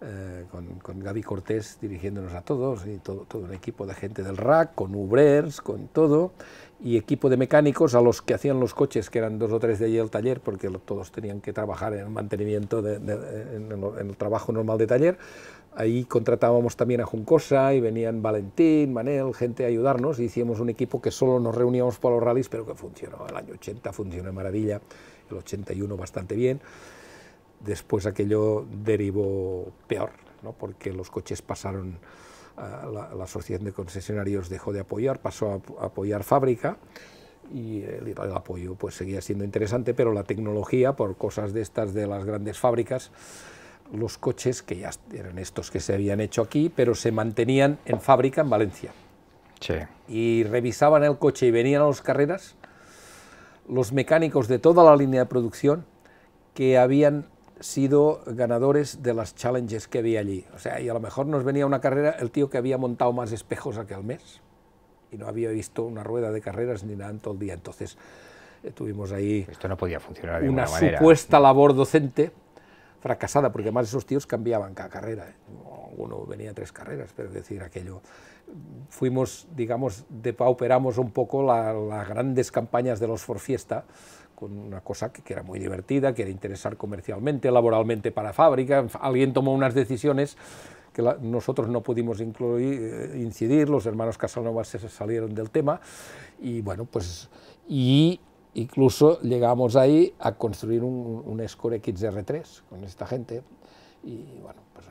eh, con, Gaby Cortés dirigiéndonos a todos, y todo, el equipo de gente del RAC, con Ubrers, con todo, y equipo de mecánicos a los que hacían los coches, que eran dos o tres de allí del taller, porque todos tenían que trabajar en el mantenimiento, en, el, trabajo normal de taller. Ahí contratábamos también a Juncosa y venían Valentín, Manel, gente a ayudarnos. y hicimos un equipo que solo nos reuníamos para los rallies, pero que funcionó. El año 80 funcionó de maravilla, el 81 bastante bien. Después aquello derivó peor, porque los coches pasaron, eh, la, la, asociación de concesionarios dejó de apoyar, pasó a, apoyar fábrica y el, apoyo pues seguía siendo interesante, pero la tecnología, por cosas de estas de las grandes fábricas, los coches que ya eran estos que se habían hecho aquí, pero se mantenían en fábrica en Valencia. Sí. Y revisaban el coche y venían a las carreras los mecánicos de toda la línea de producción que habían sido ganadores de las challenges que había allí. O sea, y a lo mejor nos venía una carrera el tío que había montado más espejos aquel mes y no había visto una rueda de carreras ni nada en todo el día. Entonces eh, tuvimos
ahí Esto no podía funcionar de una manera.
supuesta labor docente fracasada, porque además esos tíos cambiaban cada carrera. Eh. Uno venía tres carreras, pero es decir, aquello. Fuimos, digamos, depauperamos un poco las grandes campañas de los For Fiesta con una cosa que, era muy divertida, que era interesar comercialmente, laboralmente para fábrica. Alguien tomó unas decisiones que nosotros no pudimos eh, incidir, los hermanos Casanova se salieron del tema y bueno, pues y incluso llegamos ahí a construir un, un Score XR3 con esta gente y bueno, pues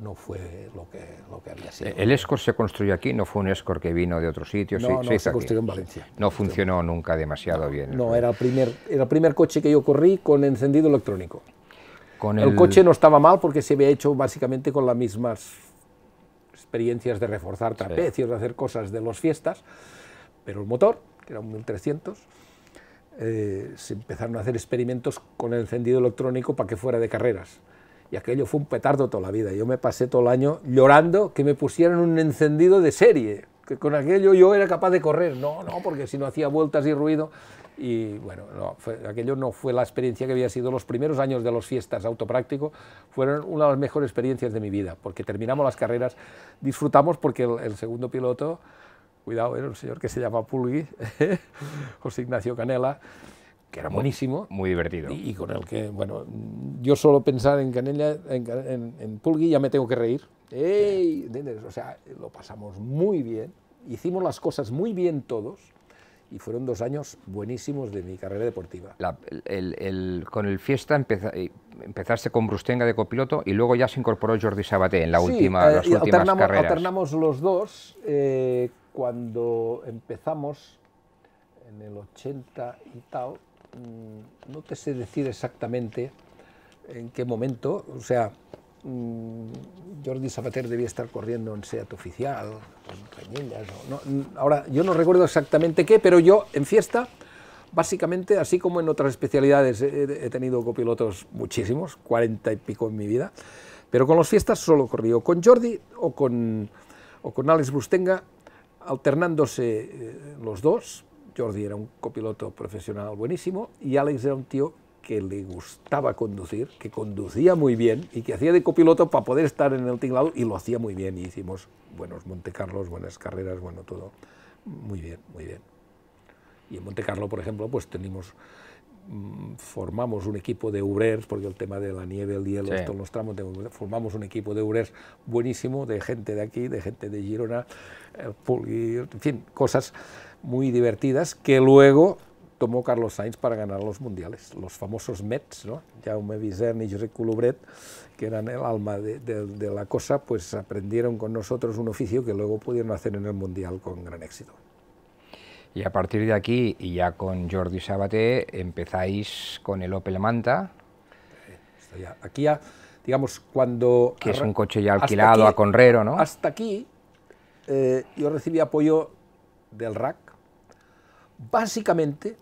no, fue lo que, lo que
había sido. ¿El Escort se construyó aquí? ¿No fue un Escort que vino de otro sitio? No, se, no, en Valencia. No funcionó nunca demasiado bien.
No, era el, primer, coche que yo corrí con encendido electrónico. el... coche no estaba mal porque se había hecho básicamente con las mismas experiencias de reforzar trapecios, de hacer cosas de las fiestas, pero el motor, que era un 1300, eh, se empezaron a hacer experimentos con el encendido electrónico para que fuera de carreras y aquello fue un petardo toda la vida. Yo me pasé todo el año llorando que me pusieran un encendido de serie, que con aquello yo era capaz de correr, no, no, porque si no hacía vueltas y ruido. Y bueno, aquello no fue la experiencia que había sido. Los primeros años de los fiestas autopráctico fueron una de las mejores experiencias de mi vida, porque terminamos las carreras, disfrutamos porque el, el segundo piloto, cuidado, era ¿eh? un señor que se llama Pulgui, José Ignacio Canela, que era buenísimo. Muy divertido. Y, con el que, bueno, yo solo pensar en Canella, en, en, Pulgui, ya me tengo que reír. ¡Ey! O sea, lo pasamos muy bien, hicimos las cosas muy bien todos y fueron dos años buenísimos de mi carrera
deportiva. con el Fiesta empeza, eh, empezaste con Brustenga de copiloto y luego ya se incorporó Jordi Sabaté en la última, eh, las últimas carreras. carreras.
alternamos los dos eh, cuando empezamos en el 80 y tal. Mm, no te sé decir exactamente en qué momento, o sea, mm, Jordi Zapatero debía estar corriendo en SEAT oficial, no, mm, ahora, yo no recuerdo exactamente qué, pero yo en fiesta, básicamente, así como en otras especialidades, he, tenido copilotos muchísimos, cuarenta y pico en mi vida, pero con los fiestas solo corrí o con Jordi o con, o con Alex Brustenga, alternándose eh, los dos, Jordi era un copiloto profesional buenísimo y Alex era un tío que le gustaba conducir, que conducía muy bien y que hacía de copiloto para poder estar en el tinglado y lo hacía muy bien. Y hicimos buenos Montecarlos, buenas carreras, bueno, todo muy bien, muy bien. Y en Montecarlo, por ejemplo, pues tenemos mm, formamos un equipo de URES, porque el tema de la nieve, el hielo, todos los tramos, formamos un equipo de URES buenísimo, de gente de aquí, de gente de Girona, en fin, cosas muy divertidas que luego tomó Carlos Sainz para ganar los mundiales, los famosos Mets, ¿no? Jaume Vizern y José Culubret, que eran el alma de, la cosa, pues aprendieron con nosotros un oficio que luego pudieron hacer en el
mundial con gran éxito. Y a partir de aquí, y ya con Jordi Sabaté, empezáis con el Opel Manta. Aquí ya, digamos,
cuando...
Que es un coche ya alquilado a Conrero, ¿no? Hasta
aquí eh, yo recibí apoyo del RAC, Básicamente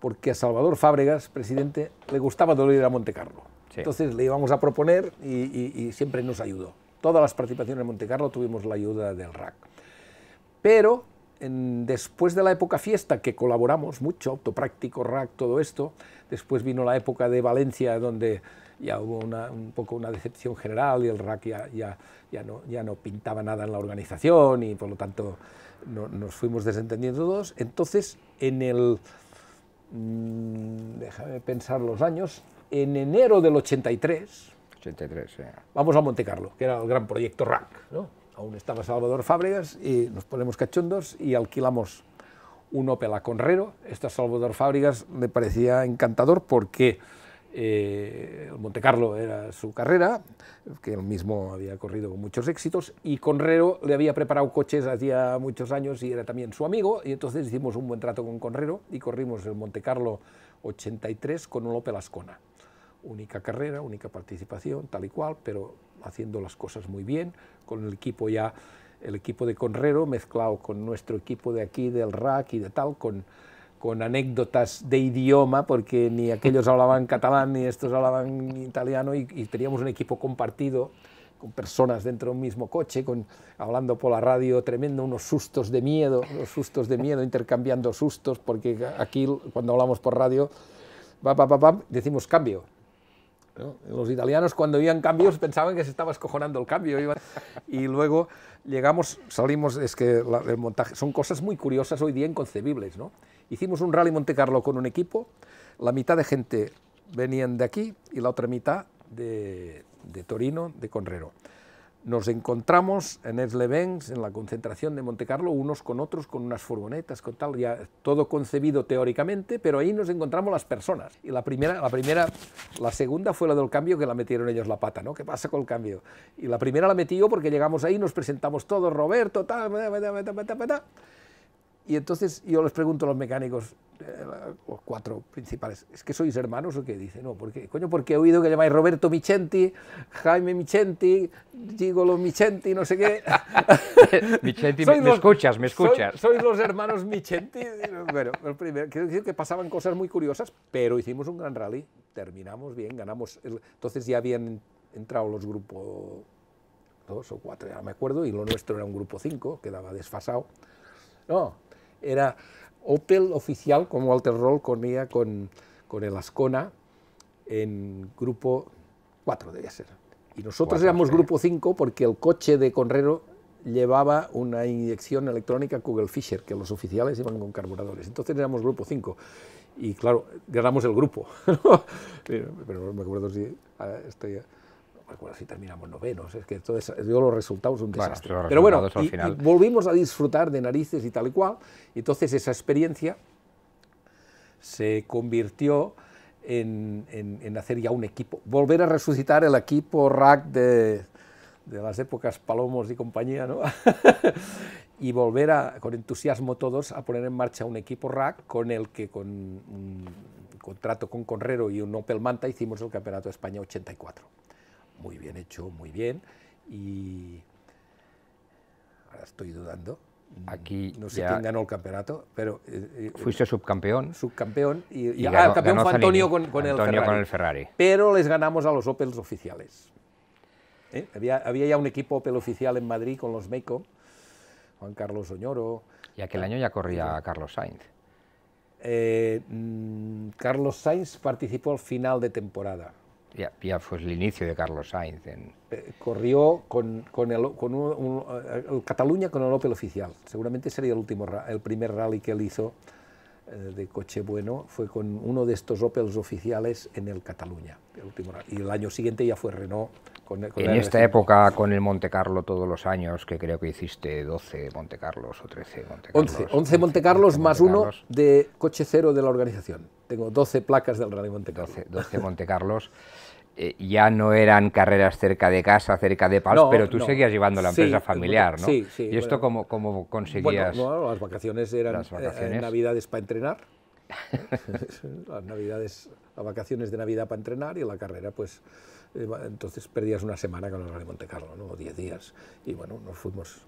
porque a Salvador Fábregas, presidente, le gustaba ir a Monte Carlo. Entonces le íbamos a proponer y, siempre nos ayudó. Todas las participaciones en Monte Carlo tuvimos la ayuda del RAC. Pero en, después de la época fiesta, que colaboramos mucho, autopráctico, RAC, todo esto, después vino la época de Valencia, donde ya hubo un poco una decepción general y el RAC ya, ya, ya, no, ya no pintaba nada en la organización y por lo tanto nos fuimos desentendiendo todos. Entonces, en el, mm, déjame pensar los años, en enero del 83, 83 vamos a Monte Carlo, que era el gran proyecto RAC, ¿no? Aún estaba Salvador Fábregas y nos ponemos cachondos y alquilamos un Opel a Conrero. Este Salvador Fábregas me parecía encantador porque el eh, Monte Carlo era su carrera, que él mismo había corrido con muchos éxitos, y Conrero le había preparado coches hacía muchos años y era también su amigo, y entonces hicimos un buen trato con Conrero y corrimos el Monte Carlo 83 con un Opel Única carrera, única participación, tal y cual, pero haciendo las cosas muy bien, con el equipo ya, el equipo de Conrero mezclado con nuestro equipo de aquí, del RAC y de tal, con con anécdotas de idioma, porque ni aquellos hablaban catalán, ni estos hablaban italiano, y, teníamos un equipo compartido con personas dentro de un mismo coche, con, hablando por la radio tremendo, unos sustos de miedo, sustos de miedo, intercambiando sustos, porque aquí cuando hablamos por radio, decimos cambio. Los italianos cuando oían cambios pensaban que se estaba escojonando el cambio. y luego llegamos, salimos, es que la, el montaje, son cosas muy curiosas hoy día inconcebibles, ¿no? Hicimos un rally Monte Carlo con un equipo, la mitad de gente venían de aquí y la otra mitad de, de Torino, de Conrero. Nos encontramos en Eslevens, en la concentración de Monte Carlo, unos con otros, con unas furgonetas, con tal, ya todo concebido teóricamente, pero ahí nos encontramos las personas. Y la primera, la primera, la segunda fue la del cambio que la metieron ellos la pata, ¿no? ¿Qué pasa con el cambio? Y la primera la metí yo porque llegamos ahí, nos presentamos todos, Roberto, tal, tal, tal, tal. Y entonces yo les pregunto a los mecánicos, eh, los cuatro principales, ¿es que sois hermanos o qué? Dice, no, porque, coño, porque he oído que llamáis Roberto Michenti, Jaime Michenti, Gigolo Michenti, no sé qué.
Michenti, me, escuchas, me escuchas.
sois los hermanos Michenti. Bueno, el primero, quiero decir que pasaban cosas muy curiosas, pero hicimos un gran rally, terminamos bien, ganamos. entonces ya habían entrado los grupos dos o cuatro, ya me acuerdo, y lo nuestro era un grupo cinco, quedaba desfasado. No, era Opel oficial, como Walter Roll corría con, el Ascona en grupo 4, debía ser. Y nosotros éramos grupo 5 porque el coche de Conrero llevaba una inyección electrónica Google Fisher que los oficiales iban con carburadores. Entonces éramos grupo 5. Y claro, ganamos el grupo. Pero me acuerdo si ah, estoy si terminamos novenos, es que todo los resultados un desastre. Pero bueno, y, volvimos a disfrutar de narices y tal y cual, y entonces esa experiencia se convirtió en, en, hacer ya un equipo, volver a resucitar el equipo RAC de, de las épocas Palomos y compañía, ¿no? y volver a, con entusiasmo todos a poner en marcha un equipo RAC con el que con un contrato con Correro y un Opel Manta hicimos el Campeonato de España 84 muy bien hecho, muy bien. Y ahora estoy dudando.
Aquí no sé quién
ganó el campeonato, pero eh, eh, fuiste subcampeón.
Subcampeón y, el ah, campeón fue Antonio, con, el Ferrari,
Pero les ganamos a los Opels oficiales. ¿Eh? Había, ya un equipo Opel oficial en Madrid con los Meco, Juan Carlos Oñoro.
Y aquel año ya corría Carlos Sainz.
Mm, Carlos Sainz participó al final de temporada
ya, fue el inicio de Carlos Sainz. En...
Eh, corrió con, con, el, con un, eh, Cataluña con el Opel oficial. Seguramente sería el, último, el primer rally que él hizo eh, de coche bueno. Fue con uno de estos Opels oficiales en el Cataluña. El último Y el año siguiente ya fue Renault. en esta
época, con el Monte Carlo todos los años, que creo que hiciste 12 Monte Carlos o 13 Monte Carlos. 11, 11
Monte Carlos más uno de coche cero de la organización. Tengo
12 placas del Rally Monte Carlos 12, 12 Monte Carlos. Eh, ya no eran carreras cerca de casa, cerca de Pals, pero tú seguías llevando la empresa familiar, ¿no? Sí, sí. ¿Y esto cómo, conseguías?
las vacaciones eran las eh, vacaciones. Eh, navidades para entrenar. las navidades, las vacaciones de Navidad para entrenar y la carrera, pues entonces perdías una semana con la de Monte Carlo, ¿no? o diez días. Y bueno, nos fuimos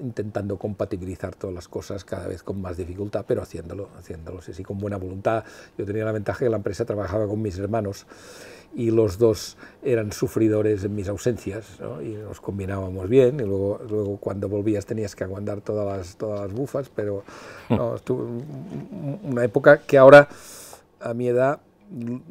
intentando compatibilizar todas las cosas cada vez con más dificultad, pero haciéndolo, haciéndolo, sí, sí, con buena voluntad. Yo tenía la ventaja que la empresa trabajaba con mis hermanos y los dos eran sufridores en mis ausencias y nos combinábamos bien y luego, luego cuando volvías tenías que aguantar todas las, todas las bufas, pero no, una época que ahora a mi edad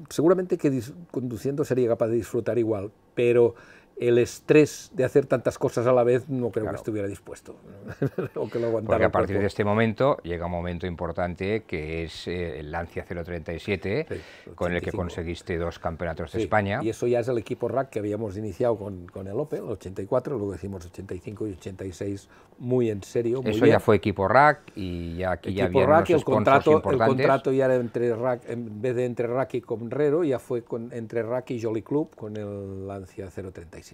seguramente que conduciendo sería capaz de disfrutar igual, pero el estrés de hacer tantas cosas a la vez no creo que estuviera dispuesto o que lo aguantara. Porque a partir de este
momento llega un momento importante que es eh, el Lancia 037 con el que conseguiste dos campeonatos de España. Y
eso ya es el equipo RAC que habíamos iniciado con, con el Opel, el 84, luego decimos 85 y 86 muy en serio. eso ya
fue equipo RAC y ya aquí ya había el contrato, el contrato
ya era entre RAC, en vez de entre RAC y Comrero, ya fue con, entre RAC y Jolly Club con el Lancia 037.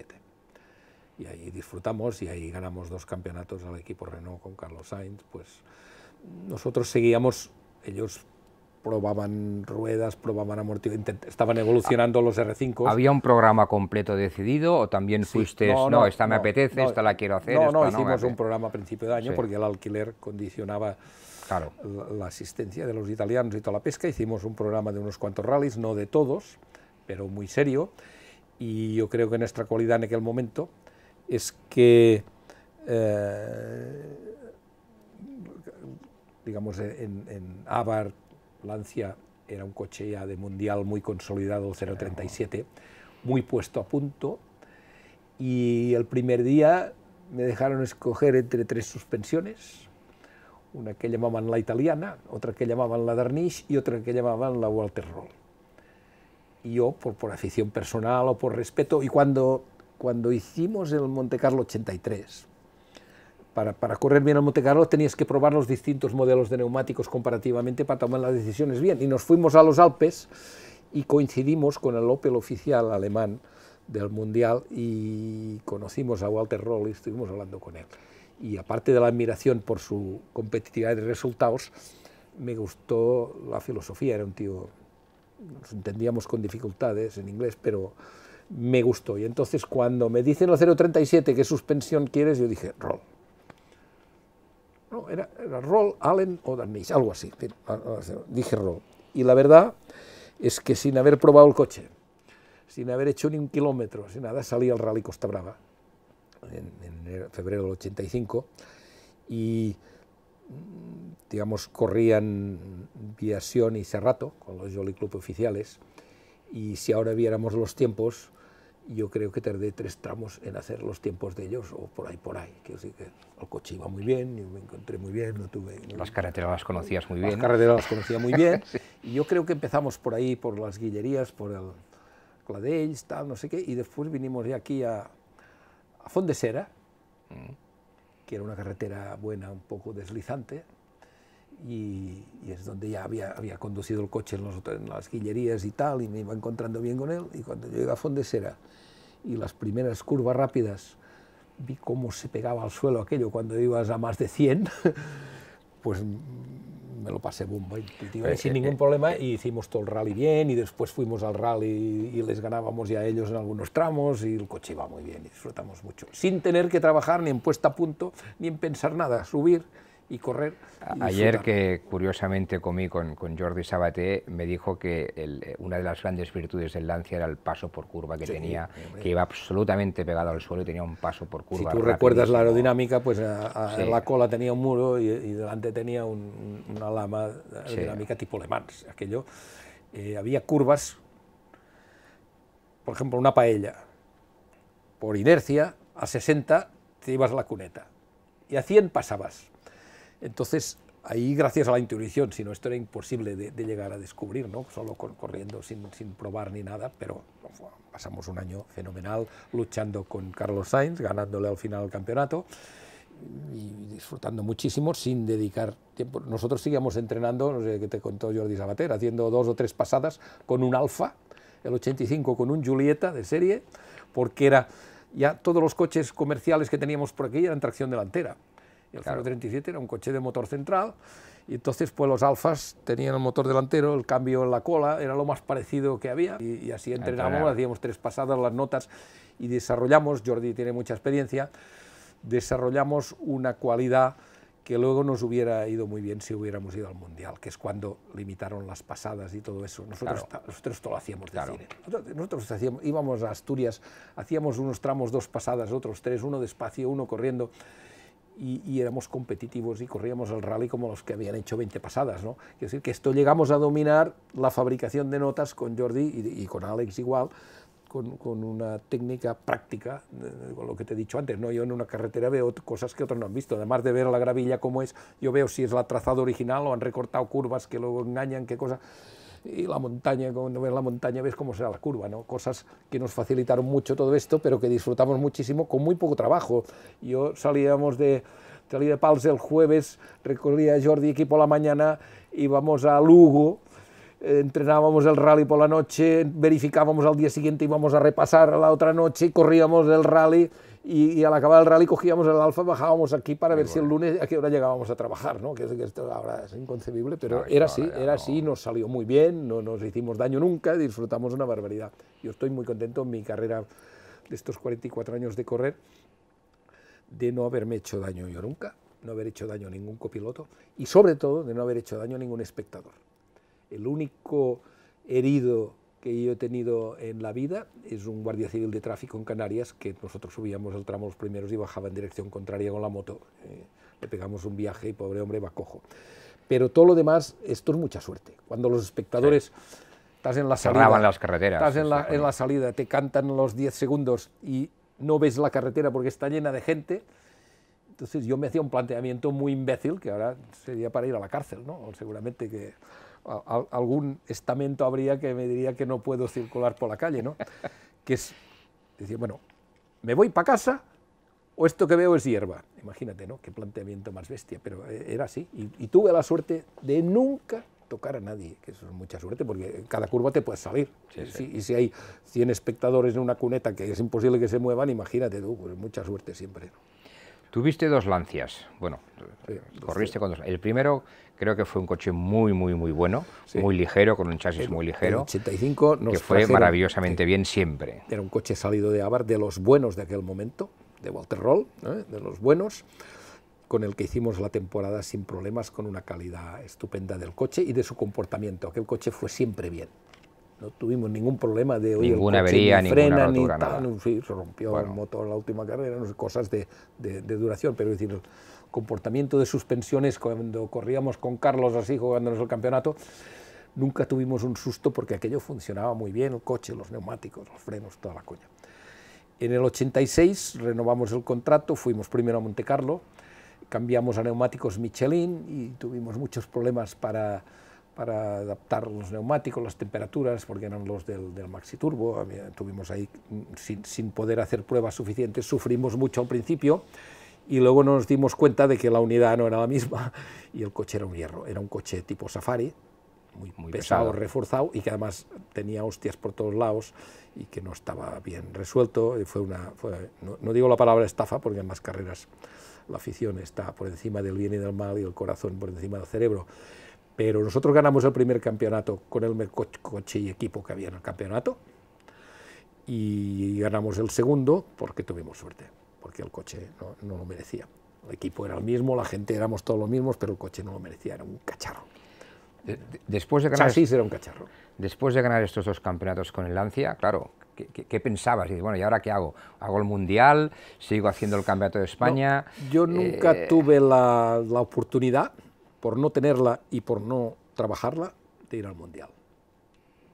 Y ahí disfrutamos y ahí ganamos dos campeonatos al equipo Renault con Carlos Sainz. Pues nosotros seguíamos, ellos probaban ruedas, probaban amortiguadores, estaban evolucionando los R5. ¿Había
un programa completo decidido o también fuiste, no, esta me apetece, esta la quiero hacer? No, no, hicimos un
programa a principio de año porque el alquiler condicionaba claro. la, la, asistencia de los italianos y toda la pesca. Hicimos un programa de unos cuantos rallies, no de todos, pero muy serio y yo creo que nuestra cualidad en aquel momento es que, eh, digamos, en, en Lancia era un coche ya de mundial muy consolidado, 037, muy puesto a punto, y el primer día me dejaron escoger entre tres suspensiones, una que llamaban la italiana, otra que llamaban la Darnish y otra que llamaban la Walter Roll yo por, por afición personal o por respeto. Y cuando, cuando hicimos el Monte Carlo 83, para, para, correr bien el Monte Carlo tenías que probar los distintos modelos de neumáticos comparativamente para tomar las decisiones bien. Y nos fuimos a los Alpes y coincidimos con el Opel oficial alemán del Mundial y conocimos a Walter Roll y estuvimos hablando con él. Y aparte de la admiración por su competitividad y resultados, me gustó la filosofía, era un tío entendíamos con dificultades en inglés, pero me gustó. Y entonces cuando me dicen el 037 qué suspensión quieres, yo dije, roll. No, era, roll, Allen o danish algo así. Dije roll. Y la verdad es que sin haber probado el coche, sin haber hecho ni un kilómetro, sin nada, salí al Rally Costa Brava en, en febrero del 85 y digamos, corrían Sion y Cerrato, con los Jolly Club oficiales, y si ahora viéramos los tiempos, yo creo que tardé tres tramos en hacer los tiempos de ellos, o por ahí, por ahí. Que, el coche iba muy bien, yo me encontré muy bien, no tuve...
las carreteras las conocías muy bien. Las carreteras las conocía muy bien,
y yo creo que empezamos por ahí, por las guillerías, por el Cladells, tal, no sé qué, y después vinimos de aquí a, a Fondesera, mm. que era una carretera buena, un poco deslizante, y, es donde ya había, conducido el coche en, las guillerías y tal, y me iba encontrando bien con él, y cuando llegué a Fondesera y las primeras curvas rápidas, vi cómo se pegaba al suelo aquello cuando ibas a más de 100, pues mm, me lo pasé bomba, eh, sin eh, ningún eh, problema, y hicimos todo el rally bien, y después fuimos al rally y, les ganábamos ya a ellos en algunos tramos, y el coche iba muy bien, y disfrutamos mucho, sin tener que trabajar ni en puesta a punto, ni en pensar nada, subir, y correr. Ayer
que curiosamente comí con, Jordi Sabaté, me dijo que eh, una de las grandes virtudes del Lancia era el paso por curva que tenía, que iba absolutamente pegado al suelo y tenía un paso por curva. Si tú recuerdas la
aerodinámica, pues a, la cola tenía un muro y, delante tenía una lama aerodinámica tipo Le Aquello, eh, había curvas, por ejemplo, una paella, por inercia, a 60 te ibas la cuneta y a 100 pasabas entonces, ahí gracias a la intuición, si no, esto era imposible de, llegar a descubrir, solo corriendo sin, probar ni nada, pero pasamos un año fenomenal luchando con Carlos Sainz, ganándole al final el campeonato y disfrutando muchísimo sin dedicar tiempo. Nosotros seguíamos entrenando, no sé qué te contó Jordi Sabater, haciendo dos o tres pasadas con un Alfa, el 85 con un Julieta de serie, porque era ya todos los coches comerciales que teníamos por aquí eran tracción delantera el 037 era un coche de motor central, y entonces pues los alfas tenían el motor delantero, el cambio en la cola, era lo más parecido que había, y, así entrenábamos, hacíamos tres pasadas, las notas, y desarrollamos, Jordi tiene mucha experiencia, desarrollamos una cualidad que luego nos hubiera ido muy bien si hubiéramos ido al Mundial, que es cuando limitaron las pasadas y todo eso. Nosotros, todo lo hacíamos de cine. Nosotros, hacíamos, íbamos a Asturias, hacíamos unos tramos, dos pasadas, otros tres, uno despacio, uno corriendo y, éramos competitivos y corríamos el rally como los que habían hecho 20 pasadas. ¿no? Quiero decir que esto llegamos a dominar la fabricación de notas con Jordi y, con Alex igual, con, una técnica práctica, lo que te he dicho antes, ¿no? yo en una carretera veo cosas que otros no han visto, además de ver la gravilla como es, yo veo si es la trazada original o han recortado curvas que luego engañan, qué cosa y la montaña, cuando ves la montaña ves cómo será la curva, ¿no? Cosas que nos facilitaron mucho todo esto, pero que disfrutamos muchísimo con muy poco trabajo. Yo salíamos de, salí de Pals el jueves, recorría a Jordi equipo por la mañana, íbamos a Lugo, eh, entrenábamos el rally por la noche, verificábamos al día siguiente, íbamos a repasar la otra noche, corríamos el rally y, al acabar el rally cogíamos el alfa, bajábamos aquí para ver si el lunes a qué hora llegábamos a trabajar, ¿no? Que, que ahora es inconcebible, pero era así, era así, nos salió muy bien, no nos hicimos daño nunca, disfrutamos una barbaridad. Yo estoy muy contento en mi carrera de estos 44 años de correr, de no haberme hecho daño yo nunca, no haber hecho daño a ningún copiloto y sobre todo de no haber hecho daño a ningún espectador. El único herido que yo he tenido en la vida es un guardia civil de tráfico en Canarias que nosotros subíamos el tramo los primeros y bajaba en dirección contraria con la moto. Eh, le pegamos un viaje y pobre hombre va cojo. Pero todo lo demás, esto es mucha suerte. Cuando los espectadores... Estás en la salida... en la, en la salida, te cantan los 10 segundos y no ves la carretera porque está llena de gente. Entonces yo me hacía un planteamiento muy imbécil, que ahora sería para ir a la cárcel, ¿no? Seguramente que algún estamento habría que me diría que no puedo circular por la calle, ¿no? que es decir, bueno, ¿me voy para casa o esto que veo es hierba? Imagínate, ¿no? Qué planteamiento más bestia, pero eh, era así. Y, tuve la suerte de nunca tocar a nadie, que eso es mucha suerte, porque cada curva te puedes salir. y si hay 100 espectadores en una cuneta que es imposible que se muevan, imagínate tú, pues mucha suerte siempre. ¿no?
Tuviste dos Lancias, bueno, corriste con dos. El primero creo que fue un coche muy, muy, muy bueno, muy ligero, con un chasis muy ligero. Que fue maravillosamente bien siempre.
Era un coche salido de Abar, de los buenos de aquel momento, de Walter Roll, ¿eh? de los buenos con el que hicimos la temporada sin problemas, con una calidad estupenda del coche y de su comportamiento. Aquel coche fue siempre bien no tuvimos ningún problema de hoy ninguna avería, ni frena, ni nada. se rompió el motor en la última carrera, cosas de, de, de duración, pero decir, el comportamiento de suspensiones cuando corríamos con Carlos así jugándonos el campeonato, nunca tuvimos un susto porque aquello funcionaba muy bien, el coche, los neumáticos, los frenos, toda la coña. En el 86 renovamos el contrato, fuimos primero a Monte Carlo, cambiamos a neumáticos Michelin y tuvimos muchos problemas para para adaptar los neumáticos, las temperaturas, porque eran los del, del Maxi Turbo, tuvimos ahí, sin, poder hacer pruebas suficientes, sufrimos mucho al principio, y luego nos dimos cuenta de que la unidad no era la misma, y el coche era un hierro, era un coche tipo Safari, muy, pesado, reforzado, y que además tenía hostias por todos lados, y que no estaba bien resuelto, fue una, no, no digo la palabra estafa, porque en las carreras la afición está por encima del bien y del mal, y el corazón por encima del cerebro, pero nosotros ganamos el primer campeonato con el coche y equipo que había en el campeonato y ganamos el segundo porque tuvimos suerte, porque el coche no, lo merecía. El equipo era el mismo, la gente éramos todos
los mismos, pero el coche no lo merecía, era un cacharro. después de ganar, era un cacharro. Después de ganar estos dos campeonatos con el Lancia, claro, ¿qué, pensabas? Y bueno, ¿y ahora qué hago? ¿Hago el Mundial? ¿Sigo haciendo el Campeonato de España?
yo nunca eh, tuve la, la oportunidad, por no tenerla y por no trabajarla,
de ir al Mundial.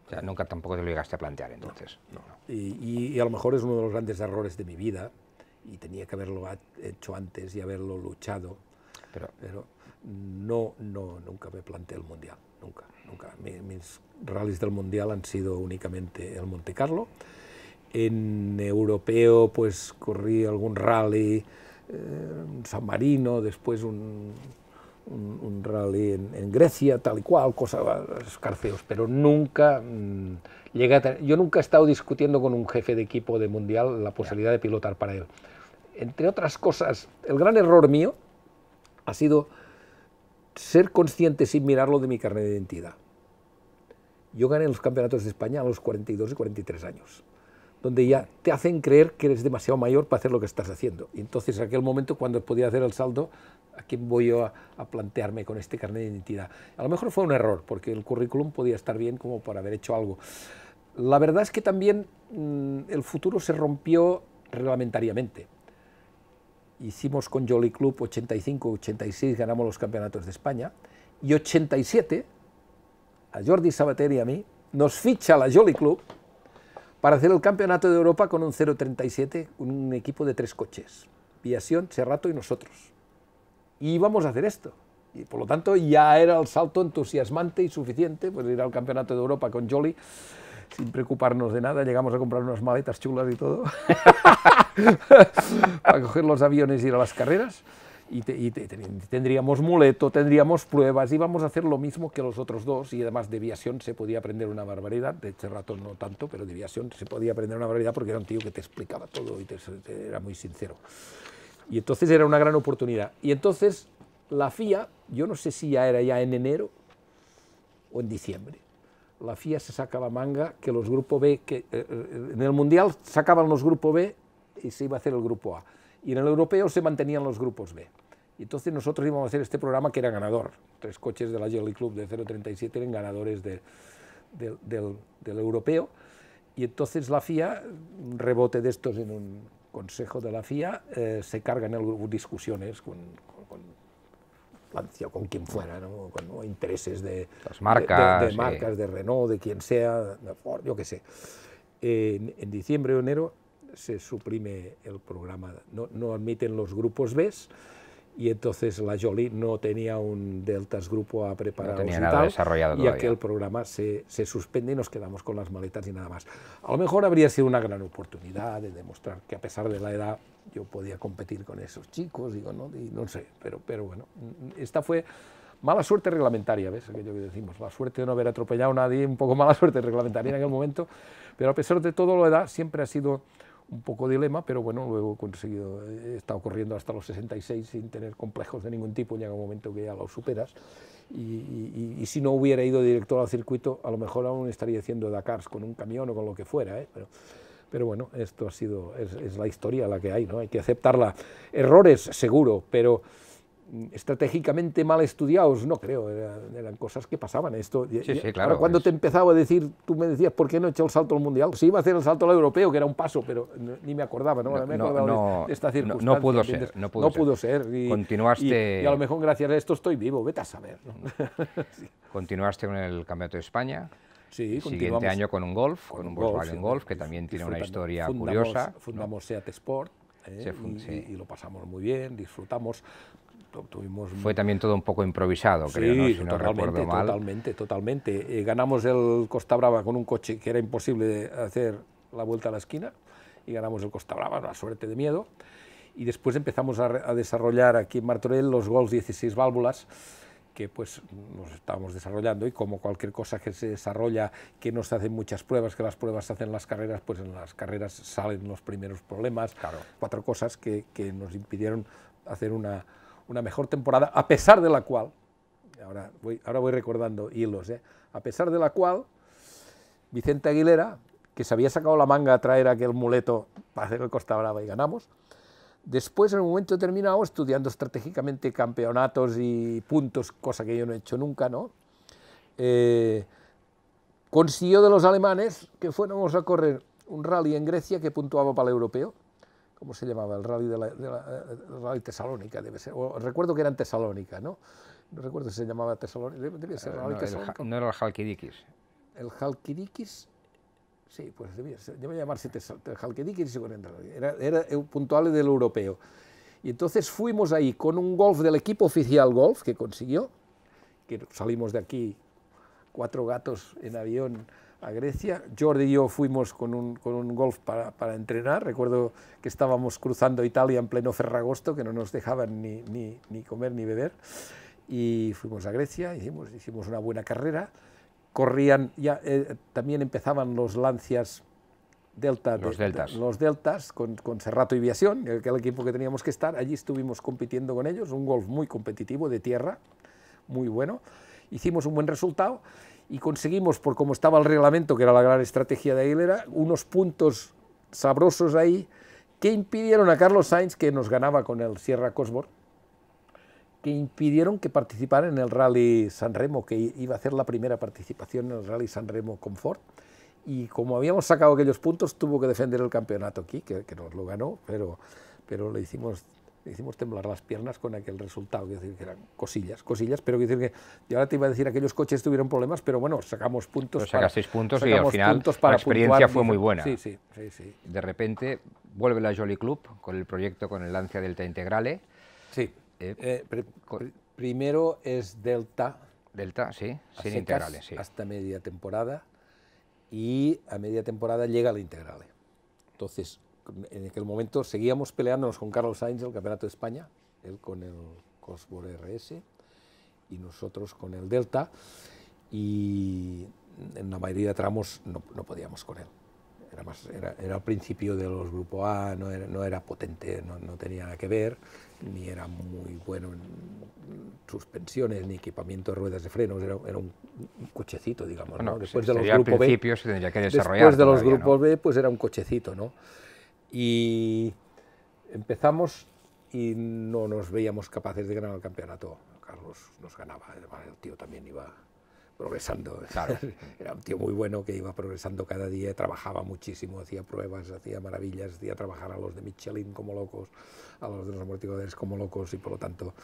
O sea, nunca tampoco te lo llegaste a plantear entonces. No,
Y, a lo mejor es uno de los grandes errores de mi vida y tenía que haberlo hecho antes y haberlo luchado. Pero, no, no, nunca me planteé el Mundial, nunca, nunca. mis rallies del Mundial han sido únicamente el Monte Carlo. En europeo, pues corrí algún rally, eh, San Marino, después un un, rally en, Grecia, tal y cual, cosas, escarceos, pero nunca mm, llegué a tener, Yo nunca he estado discutiendo con un jefe de equipo de mundial la posibilidad de pilotar para él. Entre otras cosas, el gran error mío ha sido ser consciente sin mirarlo de mi carnet de identidad. Yo gané los campeonatos de España a los 42 y 43 años donde ya te hacen creer que eres demasiado mayor para hacer lo que estás haciendo. Y entonces, en aquel momento, cuando podía hacer el saldo, ¿a quién voy yo a, plantearme con este carnet de identidad? A lo mejor fue un error, porque el currículum podía estar bien como por haber hecho algo. La verdad es que también mm, el futuro se rompió reglamentariamente. Hicimos con Jolly Club 85-86, ganamos los campeonatos de España, y 87, a Jordi Sabater y a mí, nos ficha la Jolly Club para hacer el Campeonato de Europa con un 0.37, un equipo de tres coches, Viación, Serrato y nosotros. Y íbamos a hacer esto. Y por lo tanto ya era el salto entusiasmante y suficiente, pues ir al Campeonato de Europa con Jolly sin preocuparnos de nada, llegamos a comprar unas maletas chulas y todo, para coger los aviones y ir a las carreras y, tendríamos muleto, tendríamos pruebas, íbamos a hacer lo mismo que los otros dos y además de Viación se podía aprender una barbaridad, de este rato no tanto, pero de Viación se podía aprender una barbaridad porque era un tío que te explicaba todo y era muy sincero. Y entonces era una gran oportunidad. Y entonces la FIA, yo no sé si ya era ya en enero o en diciembre, la FIA se saca la manga que los grupos B, que eh, eh, en el Mundial sacaban los grupos B y se iba a hacer el grupo A y en el europeo se mantenían los grupos B. Y entonces nosotros íbamos a hacer este programa que era ganador. Tres coches de la Jelly Club de 037 eran ganadores del, del, europeo. Y entonces la FIA, un rebote de estos en un consejo de la FIA, eh, se carga en discusiones con, con, con Francia o con quien fuera, ¿no? con intereses de Las marcas, de, marcas de Renault, de quien sea, de Ford, yo qué sé. En, en diciembre o enero se suprime el programa, no, admiten los grupos B y entonces la Jolie no tenía un Deltas Grupo a preparar. y nada y aquel programa se, suspende y nos quedamos con las maletas y nada más. A lo mejor habría sido una gran oportunidad de demostrar que a pesar de la edad yo podía competir con esos chicos, digo, no, y no sé, pero, pero bueno, esta fue... Mala suerte reglamentaria, ¿ves? Aquello que decimos, la suerte de no haber atropellado a nadie, un poco mala suerte reglamentaria en aquel momento, pero a pesar de todo la edad siempre ha sido un poco dilema, pero bueno, luego he conseguido, eh, he estado corriendo hasta los 66 sin tener complejos de ningún tipo, llega un momento que ya los superas, y, si no hubiera ido director al circuito, a lo mejor aún estaría haciendo Dakar con un camión o con lo que fuera, ¿eh? pero, pero, bueno, esto ha sido, es, es la historia la que hay, ¿no? hay que aceptarla. Errores, seguro, pero estratégicamente mal estudiados, no creo, eran, cosas que pasaban. Esto, claro, cuando te empezaba a decir, tú me decías, ¿por qué no he hecho el salto al mundial? Sí, iba a hacer el salto al europeo, que era un paso, pero ni me acordaba, ¿no? no me pudo ser, no pudo, ser. y, Continuaste... Y, a lo mejor gracias a esto estoy vivo, vete a saber.
Continuaste con el Campeonato de España. Sí, siguiente año con un Golf, con, un Volkswagen Golf, que también tiene una historia curiosa.
Fundamos SEAT Sport. ¿eh? y, lo pasamos muy bien, disfrutamos fue también
todo un poco improvisado, creo, si totalmente, no totalmente,
totalmente. Eh, ganamos el Costa Brava con un coche que era imposible hacer la vuelta a la esquina y ganamos el Costa Brava, la suerte de miedo. Y después empezamos a, desarrollar aquí en Martorell los Golf 16 válvulas que pues nos estábamos desarrollando y como cualquier cosa que se desarrolla, que no se hacen muchas pruebas, que las pruebas se hacen en las carreras, pues en las carreras salen los primeros problemas, claro. cuatro cosas que, que nos impidieron hacer una, una mejor temporada, a pesar de la cual, ahora voy, ahora voy recordando hilos, ¿eh? a pesar de la cual Vicente Aguilera, que se había sacado la manga a traer aquel muleto para hacer el Costa Brava y ganamos, después en un momento terminado, estudiando estratégicamente campeonatos y puntos, cosa que yo no he hecho nunca, ¿no? Eh, consiguió de los alemanes que fuéramos a correr un rally en Grecia que puntuaba para el europeo ¿cómo se llamaba? El rally de la, de eh, Tesalónica, debe ser. recuerdo que era en Tesalónica, ¿no? No recuerdo si se llamaba Tesalónica, debe, ser eh, rally no,
no era el Halkidikis.
¿El Halkidikis? Sí, pues debía, debía llamarse Halkidikis y Era, era puntual del europeo. Y entonces fuimos ahí con un golf del equipo oficial golf que consiguió, que salimos de aquí cuatro gatos en avión a Grecia. Jordi y yo fuimos con un, golf para, entrenar. Recuerdo que estábamos cruzando Italia en pleno ferragosto, que no nos dejaban ni, comer ni beber. Y fuimos a Grecia, hicimos, hicimos una buena carrera. Corrían, ya eh, también empezaban los lancias Delta, los, deltas. los deltas con, con Serrato y Viación, aquel el equipo que teníamos que estar. Allí estuvimos compitiendo con ellos, un golf muy competitivo de tierra, muy bueno. Hicimos un buen resultado y conseguimos, por como estaba el reglamento, que era la gran estrategia de Aguilera, unos puntos sabrosos ahí que impidieron a Carlos Sainz, que nos ganaba con el Sierra Cosworth, que impidieron que participara en el Rally San Remo, que iba a ser la primera participación en el Rally San Remo con Y como habíamos sacado aquellos puntos, tuvo que defender el campeonato aquí, que, nos lo ganó, pero, pero lo hicimos hicimos temblar las piernas con aquel resultado, quiero decir que eran cosillas, cosillas, pero quiero decir que yo ahora te iba a decir aquellos coches tuvieron problemas, pero bueno, sacamos puntos. sacamos sacasteis puntos y al final la experiencia fue muy buena. Sí,
sí, sí, De repente vuelve la Jolly Club con el proyecto con el Lancia Delta Integrale. Sí. Eh, eh, primero es Delta. Delta, sí, sin integrales, sí. Hasta media temporada
y a media temporada llega la Integrale. Entonces, en aquel momento seguíamos peleándonos con Carlos Sainz el Campeonato de España, él con el Cosworth RS y nosotros con el Delta, y en la mayoría de tramos no, podíamos con él. Era, más, era, al principio de los Grupo A, no era, no era potente, no, no, tenía nada que ver, ni era muy bueno en suspensiones, ni equipamiento de ruedas de frenos, era, un, cochecito, digamos. Después de los Grupo B, Después de los Grupos B, pues era un cochecito, ¿no? Y empezamos y no nos veíamos capaces de ganar el campeonato. Carlos nos ganaba, el tío también iba progresando. Era un tío muy bueno que iba progresando cada día, trabajaba muchísimo, hacía pruebas, hacía maravillas, hacía trabajar a los de Michelin como locos, a los de los amortiguadores como locos y por lo tanto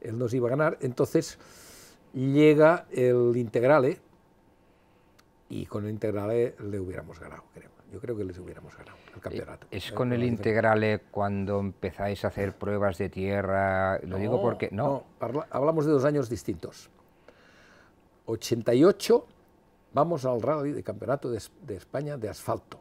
él nos iba a ganar. Entonces llega el Integrale y con el Integrale le hubiéramos ganado, creo yo creo que les hubiéramos ganado el
campeonato. ¿Es eh, con el integral eh, cuando empezáis a hacer pruebas de tierra? Lo digo porque... No, hablamos de dos años distintos. 88 vamos al rally de
campeonato de, España de asfalto,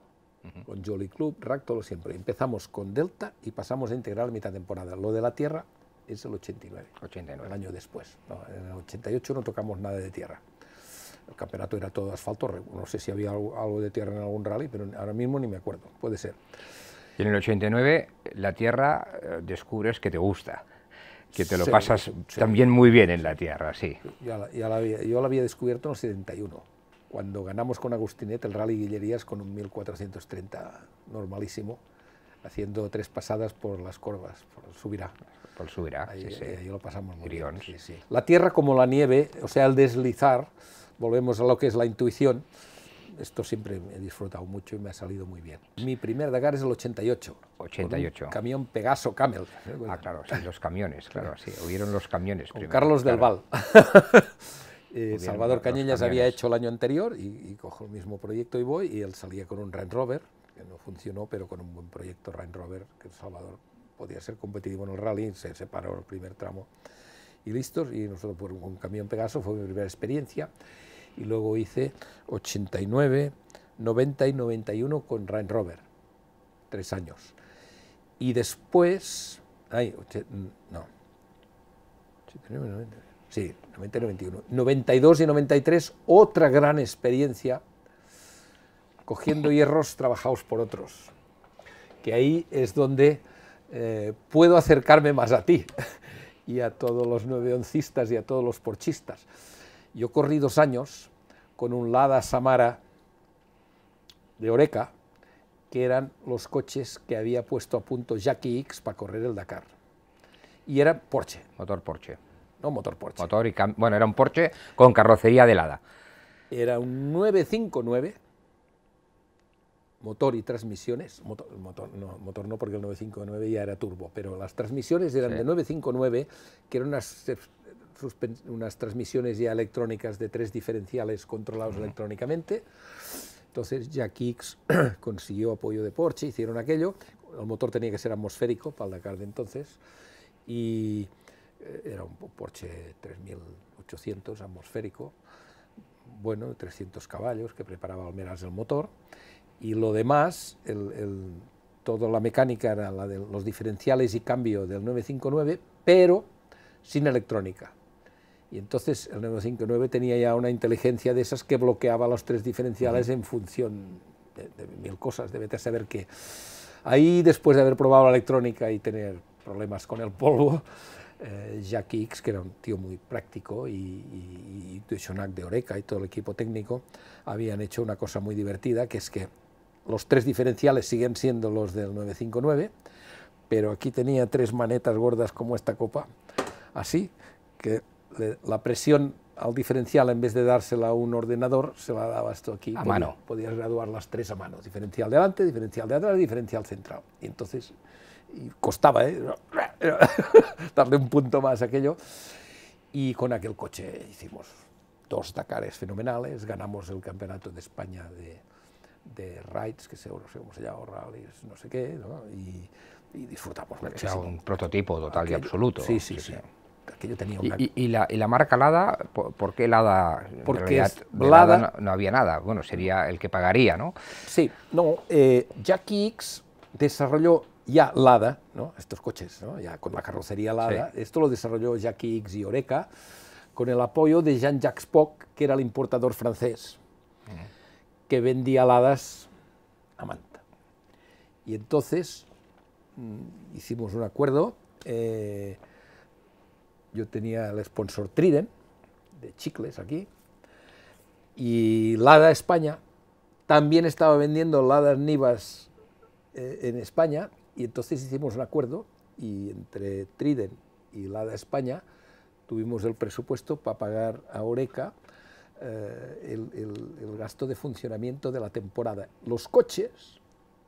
con Jolly Club, Racto, todo siempre. Empezamos con Delta y pasamos a integral mitad temporada. Lo de la tierra es el 89, 89. el año después. en el 88 no tocamos nada de tierra. El campeonato era todo asfalto, no sé si había algo, de tierra en algún rally, pero ahora mismo ni me acuerdo, puede ser.
en el 89 la tierra eh, descubres que te gusta,
que te lo pasas también muy bien en
la tierra, sí.
yo la había descubierto en el 71, cuando ganamos con Agustinet el Rally Guillerías con un 1430 normalísimo, haciendo tres pasadas por las corvas, por Subirá. Por Subirá, ahí, sí, sí. lo pasamos muy bien. La tierra como la nieve, o sea, el deslizar volvemos a lo que es la intuición, esto siempre he disfrutado mucho y me ha salido muy bien. Mi primer Dakar es el 88. 88.
camión Pegaso Camel. Ah, claro, sí, los camiones, claro, sí, hubieron los camiones. Con Carlos del Val. Eh, Salvador Cañellas había
hecho el año anterior y, cojo el mismo proyecto y voy, y él salía con un Range Rover, que no funcionó, pero con un buen proyecto Range Rover, que Salvador podía ser competitivo en el rally, se separó el primer tramo y listos, y nosotros por un camión Pegaso, fue mi primera experiencia y luego hice 89, 90 y 91 con Ryan Rover, tres años. Y después, ay, no, sí, 90 y 91, 92 y 93, otra gran experiencia cogiendo hierros trabajados por otros, que ahí es donde eh, puedo acercarme más a ti y a todos los nueveoncistas y a todos los porchistas. Yo corrí dos años con un Lada Samara de Oreca, que eran los coches que había puesto a punto Jackie X para correr el Dakar.
Y era Porsche. Motor Porsche. No, motor Porsche. Motor y bueno, era un Porsche con carrocería de Lada.
Era un 959, motor y transmisiones. Motor, motor, no, porque el 959 ya era turbo, pero las transmisiones eran de 959, que eran unas unas transmisiones ya electrónicas de tres diferenciales controlados electrónicamente. Entonces Jack Hicks consiguió apoyo de Porsche, hicieron aquello. El motor tenía que ser atmosférico para el Dakar de entonces. Y eh, era un Porsche 3800 atmosférico, bueno, 300 caballos que preparaba Almeras el motor. Y lo demás, toda la mecánica era la de los diferenciales y cambio del 959, pero sin electrónica. Y entonces el 959 tenía ya una inteligencia de esas que bloqueaba los tres diferenciales en función de, mil cosas. Debete saber que ahí, después de haber probado la electrónica y tener problemas con el polvo, eh, Jack Hicks, que era un tío muy práctico, y, y, de Oreca y todo el equipo técnico, habían hecho una cosa muy divertida, que es que los tres diferenciales siguen siendo los del 959, pero aquí tenía tres manetas gordas como esta copa, así, que la presión al diferencial, en vez de dársela a un ordenador, se la dabas esto aquí. A mano. Podías graduar las tres a mano, diferencial delante, diferencial de atrás, diferencial central. Y entonces costaba ¿eh? darle un punto más a aquello. Y con aquel coche hicimos dos Tacares fenomenales, ganamos el campeonato de España de, de rides, que seguro se llama, rallies, no sé qué, Y,
disfrutamos. Era un prototipo total y absoluto. sí, sí. sí tenía ¿Y, la, marca Lada? ¿Por, qué Lada? Porque Lada... no, había nada, bueno, sería el que pagaría, ¿no? Sí, no, eh, Jackie X desarrolló ya
Lada, estos coches, ya con la carrocería Lada, esto lo desarrolló Jackie X y Oreca con el apoyo de Jean-Jacques Spock, que era el importador francés,
mm.
que vendía Ladas a Manta. Y entonces mm, hicimos un acuerdo eh, yo tenía el sponsor Trident, de chicles aquí, y Lada España también estaba vendiendo Ladas Nivas eh, en España, y entonces hicimos un acuerdo, y entre Trident y Lada España tuvimos el presupuesto para pagar a Oreca eh, el, gasto de funcionamiento de la temporada. Los coches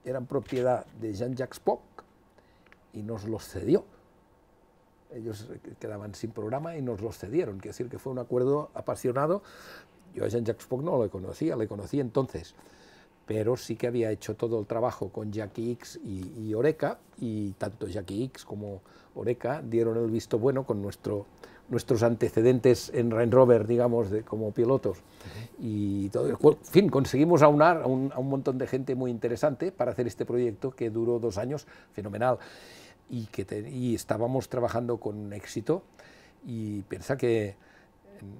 eran propiedad de Jean-Jacques Poc y nos los cedió ellos eh, quedaban sin programa y nos los cedieron. Quiero decir que fue un acuerdo apasionado. Yo a Jean-Jacques Spock no lo conocía, le conocí entonces, pero sí que había hecho todo el trabajo con Jackie X y, Oreca, y tanto Jackie X como Oreca dieron el visto bueno con nuestro, nuestros antecedentes en Range Rover, digamos, como pilotos. Y todo, en fin, conseguimos aunar a un, a un montón de gente muy interesante para hacer este proyecto que duró dos años, fenomenal y, que y estábamos trabajando con éxito y piensa que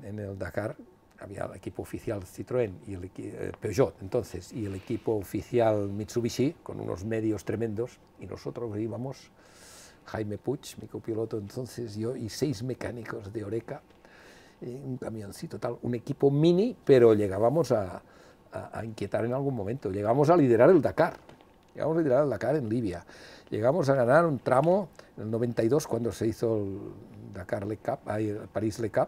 en, el Dakar había el equipo oficial Citroën y el eh, Peugeot entonces y el equipo oficial Mitsubishi con unos medios tremendos y nosotros íbamos Jaime Puig, mi copiloto entonces yo y seis mecánicos de Oreca eh, un camioncito tal, un equipo mini, pero llegábamos a, a, a inquietar en algún momento, llegamos a liderar el Dakar. Llegamos a a la cara en Libia. Llegamos a ganar un tramo en el 92 cuando se hizo el Dakar Le Cup, ahí, el París Le Cup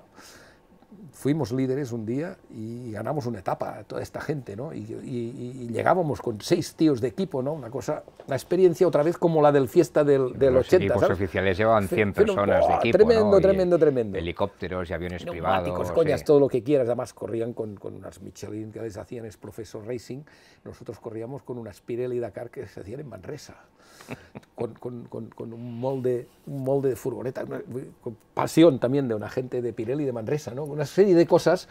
fuimos líderes un día y ganamos una etapa, toda esta gente, ¿no? Y, llegábamos con seis tíos de equipo, ¿no? Una cosa, la experiencia otra vez como la del fiesta del, Los 80. Los oficiales llevaban 100 personas de equipo. Tremendo, tremendo,
tremendo. Helicópteros y aviones privados. coñas, todo
lo que quieras. Además, corrían con, unas Michelin que les hacían es Professor Racing. Nosotros corríamos con unas Pirelli Dakar que se hacían en Manresa. con, un, molde, un molde de furgoneta, con pasión también de una gente de Pirelli de Manresa, ¿no? Unas serie de cosas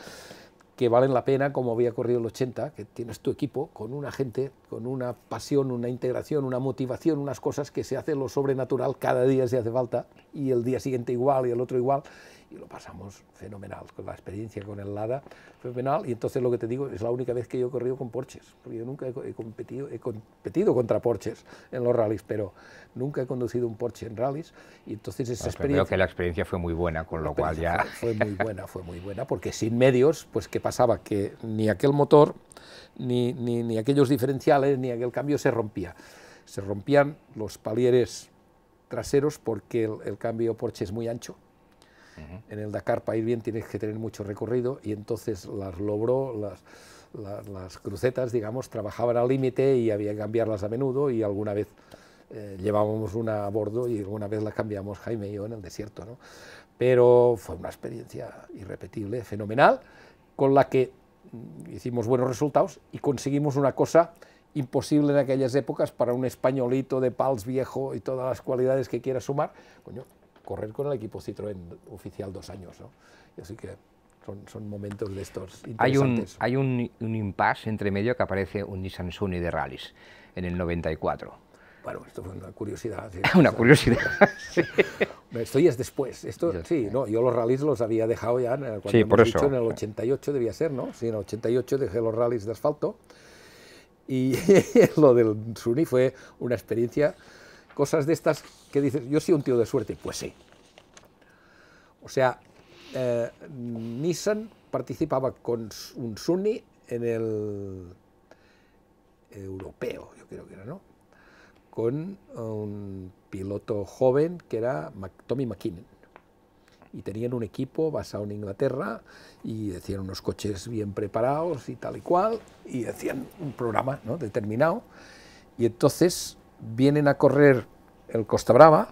que valen la pena, como había corrido el 80, que tienes tu equipo con una gente, con una pasión, una integración, una motivación, unas cosas que se hace lo sobrenatural, cada día se hace falta, y el día siguiente igual y el otro igual, y lo pasamos fenomenal. Con la experiencia con el Lada fenomenal. Y entonces lo que te digo es la única vez que yo he corrido con Porsches porque yo nunca he, competido, he competido contra Porsches en los rallies, pero nunca he conducido un Porsche en rallies. Y entonces esa experiencia. Creo que
la experiencia fue muy buena, con lo cual ya. Fue,
muy buena, fue muy buena, porque sin medios, pues ¿qué pasaba? Que ni aquel motor, ni, ni, aquellos diferenciales, ni aquel cambio se rompía. Se rompían los palieres traseros porque el, el cambio Porsche es muy ancho en el Dakar para ir bien tienes que tener mucho recorrido y entonces las logró, las, crucetas, digamos, trabajaban al límite y había que cambiarlas a menudo y alguna vez eh, llevábamos una a bordo y alguna vez la cambiamos Jaime y yo en el desierto. ¿no? Pero fue una experiencia irrepetible, fenomenal, con la que hicimos buenos resultados y conseguimos una cosa imposible en aquellas épocas para un españolito de pals viejo y todas las cualidades que quiera sumar correr con el equipo Citroën oficial dos años. ¿no? así que son, momentos de estos interesantes.
Hay, un, hay un, impasse entre medio que aparece un Nissan Sunny de rallies en el 94. Bueno, esto fue una curiosidad. una curiosidad. sí. Esto ya es después. Esto, yo, sí, no, yo los rallies los había
dejado ya eh, cuando por eso. en el 88 debía ser, ¿no? Sí, en el 88 dejé los rallies de asfalto y lo del Sunny fue una experiencia cosas de estas que dices, yo soy un tío de suerte, pues sí. O sea, eh, Nissan participaba con un Sunny en el europeo, yo creo que era, ¿no? Con un piloto joven que era Tommy McKinnon. Y tenían un equipo basado en Inglaterra y hacían unos coches bien preparados y tal y cual, y hacían un programa determinado. Y entonces vienen a correr el Costa Brava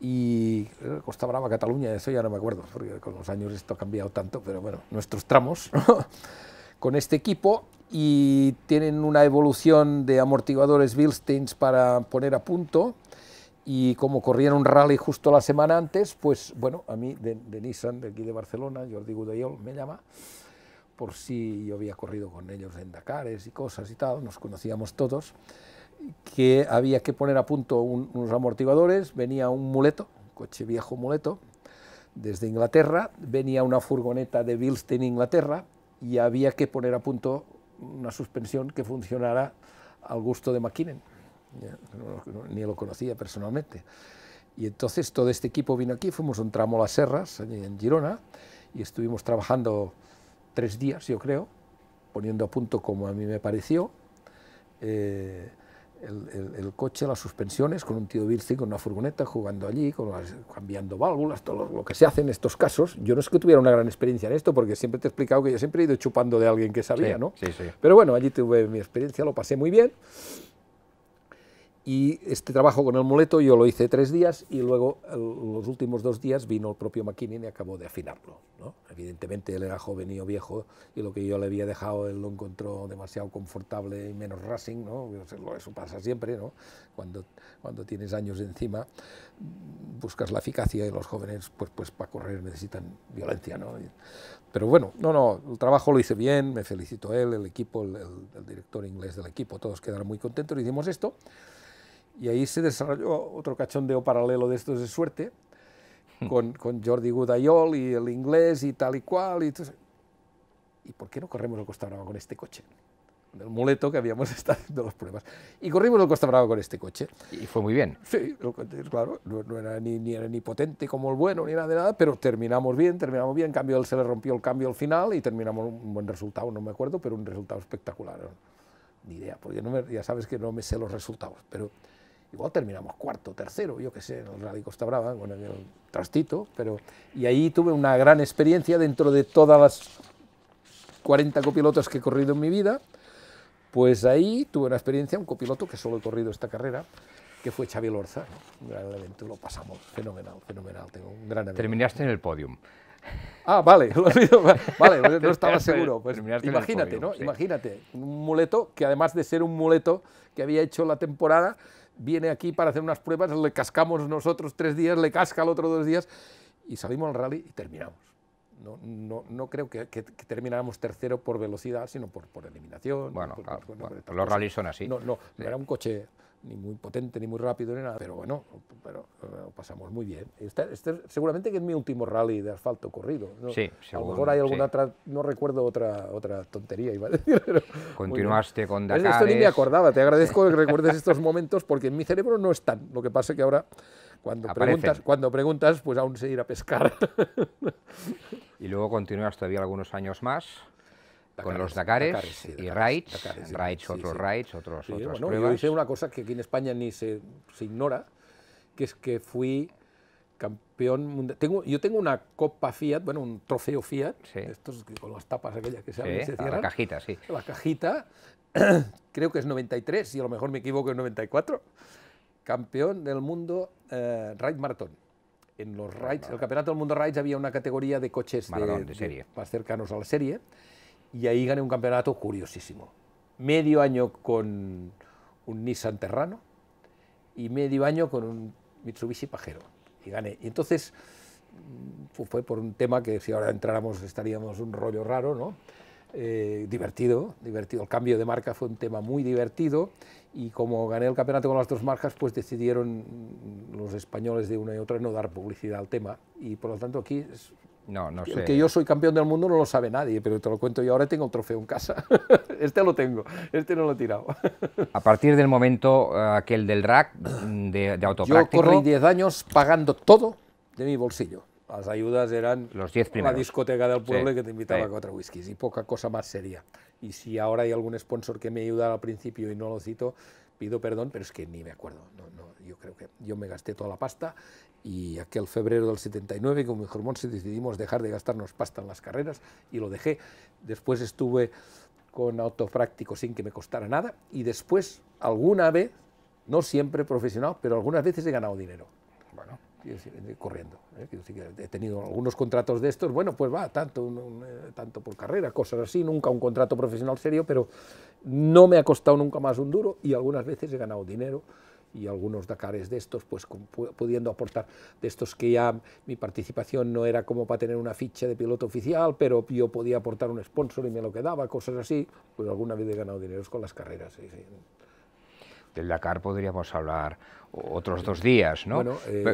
y eh, Costa Brava, Cataluña, eso ya no me acuerdo, porque con los años esto ha cambiado tanto, pero bueno, nuestros tramos con este equipo y tienen una evolución de amortiguadores Bilsteins para poner a punto y como corrían un rally justo la semana antes, pues bueno, a mí de, de Nissan, de aquí de Barcelona, Jordi Gudayol me llama, por si yo había corrido con ellos en Dakares y cosas y tal, nos conocíamos todos, que había que poner a punto unos amortiguadores, venía un muleto, coche viejo muleto, desde Inglaterra, venía una furgoneta de Bilstein, Inglaterra, y había que poner a punto una suspensión que funcionara al gusto de McKinnon. ni lo conocía personalmente. Y entonces todo este equipo vino aquí, fuimos un tramo a las Serras, en Girona, y estuvimos trabajando tres días, yo creo, poniendo a punto como a mí me pareció. Eh, el, coche, las suspensiones, con un tío Birzi con una furgoneta, jugando allí, con cambiando válvulas, todo lo que se hace en estos casos. Yo no es que tuviera una gran experiencia en esto, porque siempre te he explicado que yo siempre he ido chupando de alguien que sabía, ¿no? Pero bueno, allí tuve mi experiencia, lo pasé muy bien. Y este trabajo con el muleto yo lo hice tres días y luego los últimos dos días vino el propio McKinney y acabó de afinarlo. ¿no? Evidentemente él era joven y yo viejo y lo que yo le había dejado él lo encontró demasiado confortable y menos racing, ¿no? eso pasa siempre, ¿no? cuando, cuando tienes años encima buscas la eficacia y los jóvenes pues, pues para correr necesitan violencia. ¿no? Pero bueno, no, no, el trabajo lo hice bien, me felicito él, el equipo, el, director inglés del equipo, todos quedaron muy contentos, y hicimos esto. Y ahí se desarrolló otro cachondeo paralelo de estos de suerte, hmm. con, con Jordi Gudayol y el inglés y tal y cual. Y, ¿Y por qué no corremos el Costa Brava con este coche? Del muleto que habíamos estado haciendo las pruebas. Y corrimos el Costa Brava con este coche. Y fue muy bien. Sí, claro, no, era, ni, ni, era ni potente como el bueno, ni nada de nada, pero terminamos bien, terminamos bien. En cambio, él se le rompió el cambio al final y terminamos un buen resultado, no me acuerdo, pero un resultado espectacular. Ni idea, porque no ya sabes que no me sé los resultados, pero Igual terminamos cuarto, tercero, yo qué sé, en el Rally Costa Brava, bueno, en el trastito, pero... Y ahí tuve una gran experiencia dentro de todas las 40 copilotos que he corrido en mi vida, pues ahí tuve una experiencia, un copiloto que solo he corrido esta carrera, que fue Xavi Lorza, un gran evento, lo pasamos fenomenal, fenomenal, tengo un gran
Terminaste en el podium. Ah, vale, lo vale, no estaba seguro. Pues, imagínate, ¿no?
Imagínate, un muleto que además de ser un muleto que había hecho la temporada, viene aquí para hacer unas pruebas, le cascamos nosotros tres días, le casca al otro dos días y salimos al rally y terminamos. No, no, no creo que, que, termináramos tercero por velocidad, sino por, por eliminación. Bueno, los rallies son así. No, no, era un coche ni muy potente, ni muy rápido, ni nada, pero bueno, pero, eh, pasamos muy bien. Este, este seguramente que es mi último rally de asfalto corrido. ¿no? Sí, seguro. A lo mejor hay alguna otra, no recuerdo otra, otra tontería, iba a decir. Continuaste con Dakar. Esto ni me acordaba, te agradezco que recuerdes estos momentos porque en mi cerebro no están. Lo que pasa es que ahora cuando preguntas, pues aún se irá a pescar.
y luego continúas todavía algunos años más con los Dakares, y Rides, otros Rides, otros, otras pruebas. Yo hice
una cosa que aquí en España ni se, ignora, que es que fui campeón mundial. Tengo, yo tengo una copa Fiat, bueno, un trofeo Fiat, estos con las tapas aquellas que se abren cierran. La cajita, sí. La cajita, creo que es 93, y a lo mejor me equivoco, es 94. Campeón del mundo eh, Raid en los raids, el Campeonato del Mundo Rides había una categoría de coches de, serie. más cercanos a la serie y ahí gané un campeonato curiosísimo. Medio año con un Nissan Terrano y medio año con un Mitsubishi Pajero. Y gané. Y entonces mm, fue por un tema que si ahora entráramos estaríamos un rollo raro, ¿no? Eh, divertido, divertido. El cambio de marca fue un tema muy divertido y como gané el campeonato con las dos marcas, pues decidieron los españoles de una y otra no dar publicidad al tema y por lo tanto aquí es
no, no sé. Que yo
eh. soy campeón del mundo no lo sabe nadie, pero te lo cuento yo ahora tengo el trofeo en casa. Este lo tengo, este no lo he tirado.
A partir del momento eh, aquel del rack de, de autopráctico... Yo corrí
10 años pagando todo de mi bolsillo. Las ayudas eran Los diez primeros. la discoteca del pueblo que te invitaba con a cuatro whiskies y poca cosa más sería. Y si ahora hay algún sponsor que me ayudara al principio y no lo cito, pido perdón, pero es que ni me acuerdo. No, no, yo creo que yo me gasté toda la pasta y aquel febrero del 79 con mi se decidimos dejar de gastarnos pasta en las carreras y lo dejé. Después estuve con autofráctico sin que me costara nada y después alguna vez, no siempre profesional, pero algunas veces he ganado dinero. Eh, corriendo. Eh, he tenido algunos contratos de estos, bueno, pues va, tanto, eh, tanto por carrera, cosas así, nunca un contrato profesional serio, pero no me ha costado nunca más un duro y algunas veces he ganado dinero y algunos Dakares de estos, pues pudiendo aportar, de estos que ya mi participación no era como para tener una ficha de piloto oficial, pero yo podía aportar un sponsor y me lo quedaba, cosas así, pues alguna vez he ganado dinero con las carreras. ¿sí?
Del Dakar podríamos hablar otros dos días, ¿no? Bueno, 18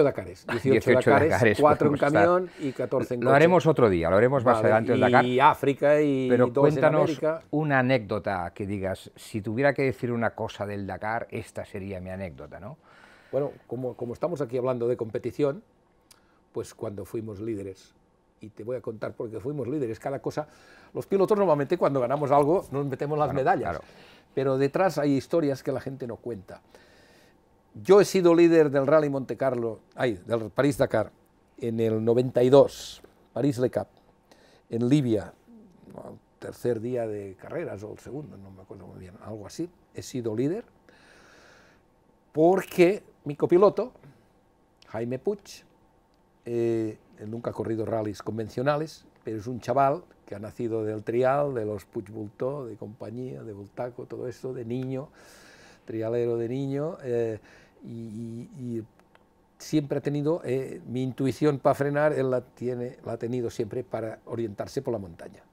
eh, Dakares, 18, Dakares, 4 en camión y 14 en coche. Lo haremos otro día, lo haremos más adelante en Dakar. Y
África y Pero cuéntanos América.
una anécdota que digas, si tuviera que decir una cosa del Dakar, esta sería mi anécdota, ¿no?
Bueno, como estamos aquí hablando de competición, pues cuando fuimos líderes y te voy a contar porque fuimos líderes cada cosa, los pilotos normalmente cuando ganamos algo nos metemos las medallas, pero detrás hay historias que la gente no cuenta. Yo he sido líder del Rally Monte Carlo, ay, del París Dakar en el 92, París Le Cap, en Libia, tercer día de carreras o el segundo, no me acuerdo muy bien, algo así, he sido líder porque mi copiloto, Jaime Puig, eh, él nunca ha corrido rallies convencionales, pero es un chaval que ha nacido del trial, de los Puig Bultó, de compañía, de Voltaco, todo eso, de niño, trialero de niño, eh, y, siempre ha tenido, eh, mi intuición para frenar, él la, tiene, la ha tenido siempre para orientarse por la montaña,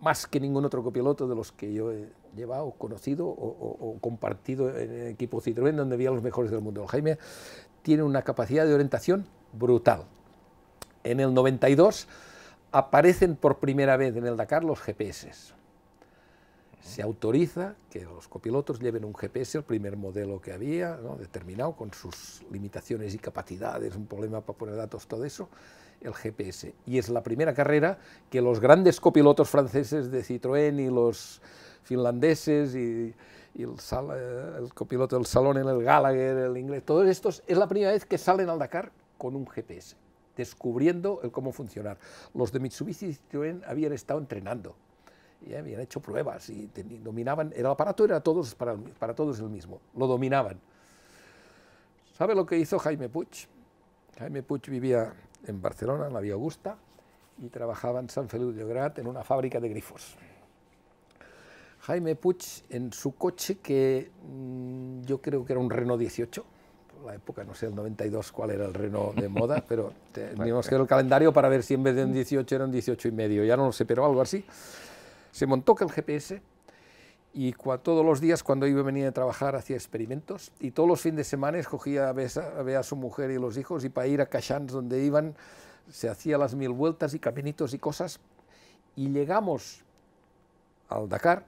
más que ningún otro copiloto de los que yo he llevado, conocido o, compartido en el equipo Citroën, donde había los mejores del mundo. El Jaime tiene una capacidad de orientación brutal. En el 92 aparecen por primera vez en el Dakar los GPS. Se autoriza que los copilotos lleven un GPS, el primer modelo que había, determinado, con sus limitaciones y capacidades, un problema para poner datos, todo eso, el GPS. Y es la primera carrera que los grandes copilotos franceses de Citroën y los finlandeses y, el, copiloto del Salón, el Gallagher, el inglés, todos estos, es la primera vez que salen al Dakar con un GPS, descubriendo cómo funcionar. Los de Mitsubishi Citroën habían estado entrenando y habían hecho pruebas y dominaban. El aparato era todos para, para todos el mismo, lo dominaban. ¿Sabe lo que hizo Jaime Puig? Jaime Puig vivía en Barcelona, en la Vía Augusta, y trabajaba en San Feliu de Llobregat en una fábrica de grifos. Jaime Puig en su coche, que mm, yo creo que era un Renault 18, la época, no sé, el 92, cuál era el Renault de moda, pero teníamos que ver el calendario para ver si en vez de un 18 era un 18 y medio, ya no lo sé, pero algo así. Se montó que el GPS y todos los días cuando iba a venía a trabajar hacía experimentos y todos los fines de semana escogía a ver, a, su mujer y los hijos y para ir a Cachans donde iban se hacía las mil vueltas y caminitos y cosas y llegamos al Dakar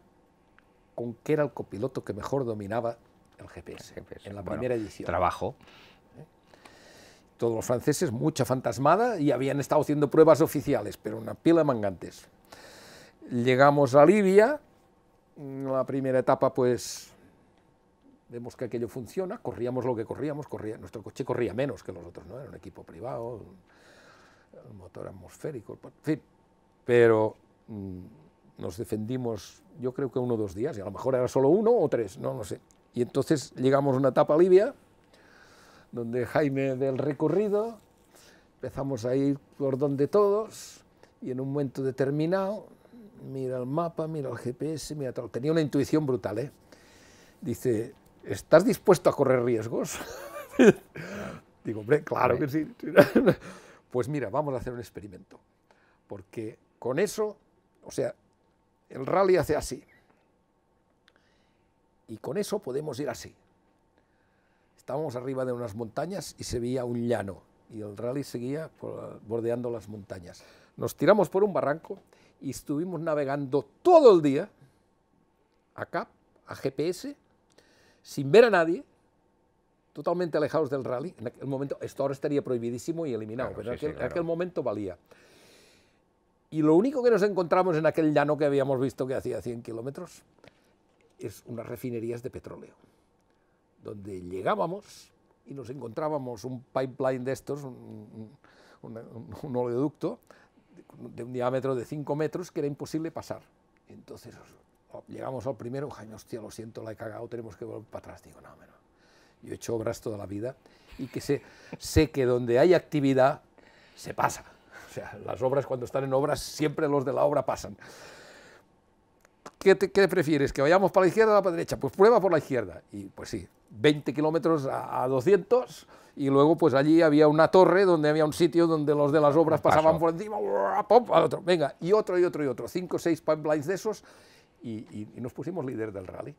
con que era el copiloto que mejor dominaba el GPS, en la primera edición. Trabajo. ¿Eh? Todos los franceses, mucha fantasmada, y habían estado haciendo pruebas oficiales, pero una pila de mangantes. Llegamos a Libia, la primera etapa pues vemos que aquello funciona, corríamos lo que corríamos, nuestro coche corría menos que los otros, ¿no? era un equipo privado, El motor atmosférico, en fin, pero mm, nos defendimos yo creo que uno o dos días, y a lo mejor era solo uno o tres, no, no sé. Y entonces llegamos a una etapa libia, donde Jaime del recorrido, empezamos a ir por donde todos, y en un momento determinado, mira el mapa, mira el GPS, mira todo. Tenía una intuición brutal, ¿eh? Dice, ¿estás dispuesto a correr riesgos? Digo, hombre, claro que sí. pues mira, vamos a hacer un experimento. Porque con eso, o sea, el rally hace así. Y con eso podemos ir así. Estábamos arriba de unas montañas y se veía un llano y el rally seguía bordeando las montañas. Nos tiramos por un barranco y estuvimos navegando todo el día acá, a GPS, sin ver a nadie, totalmente alejados del rally. En aquel momento, esto ahora estaría prohibidísimo y eliminado, pero en, aquel, aquel, momento valía. Y lo único que nos encontramos en aquel llano que habíamos visto que hacía 100 kilómetros es unas refinerías de petróleo, donde llegábamos y nos encontrábamos un pipeline de estos, un, un, oleoducto de un diámetro de 5 metros que era imposible pasar. Entonces oh, llegamos al primero, ay, hostia, lo siento, la he cagado, tenemos que volver para atrás. Digo, no, yo he hecho obras toda la vida y que sé, sé que donde hay actividad se pasa. O sea, las obras cuando están en obras, siempre los de la obra pasan. ¿qué, prefieres? ¿Que vayamos para la izquierda o para la derecha? Pues prueba por la izquierda. Y pues sí, 20 kilómetros a, 200 y luego pues allí había una torre donde había un sitio donde los de las obras pasaban por encima, pop, al otro, venga, y otro y otro y otro, cinco o seis pipelines de esos y, nos pusimos líder del rally.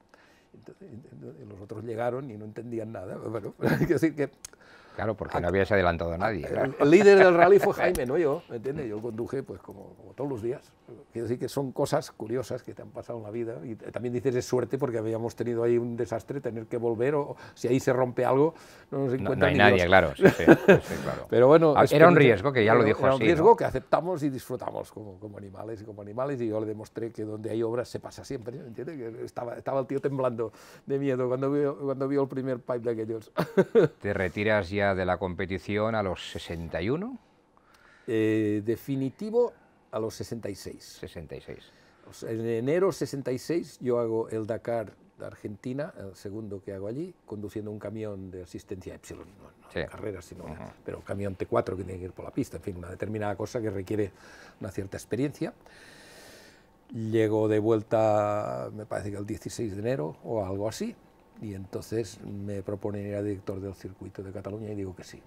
los otros llegaron y no entendían nada. Bueno, que decir que
Claro, porque ah, no habías adelantado a ah, nadie. El, líder del rally fue Jaime, no
yo, ¿me entiendes? Yo conduje pues como, todos los días. Quiero decir que son cosas curiosas que te han pasado en la vida y también dices es suerte porque habíamos tenido ahí un desastre, tener que volver o si ahí se rompe algo no nos encuentra no, hay nadie, claro, Pero bueno, ah, era un riesgo que ya lo dijo era así. Era un riesgo que aceptamos y disfrutamos como, como animales y como animales y yo le demostré que donde hay obras se pasa siempre, ¿me entiendes? Que estaba, estaba el tío temblando de miedo cuando vio, cuando vio el primer pipe de aquellos.
Te retiras ya de la competición a los 61? Eh, definitivo a los 66. 66.
en enero 66 yo hago el Dakar de Argentina, el segundo que hago allí, conduciendo un camión de asistencia Epsilon, no, carrera sino, pero un camión T4 que tiene que ir por la pista, en fin, una determinada cosa que requiere una cierta experiencia. Llego de vuelta, me parece que el 16 de enero o algo así, y entonces me proponen ir a director del circuito de Cataluña y digo que sí,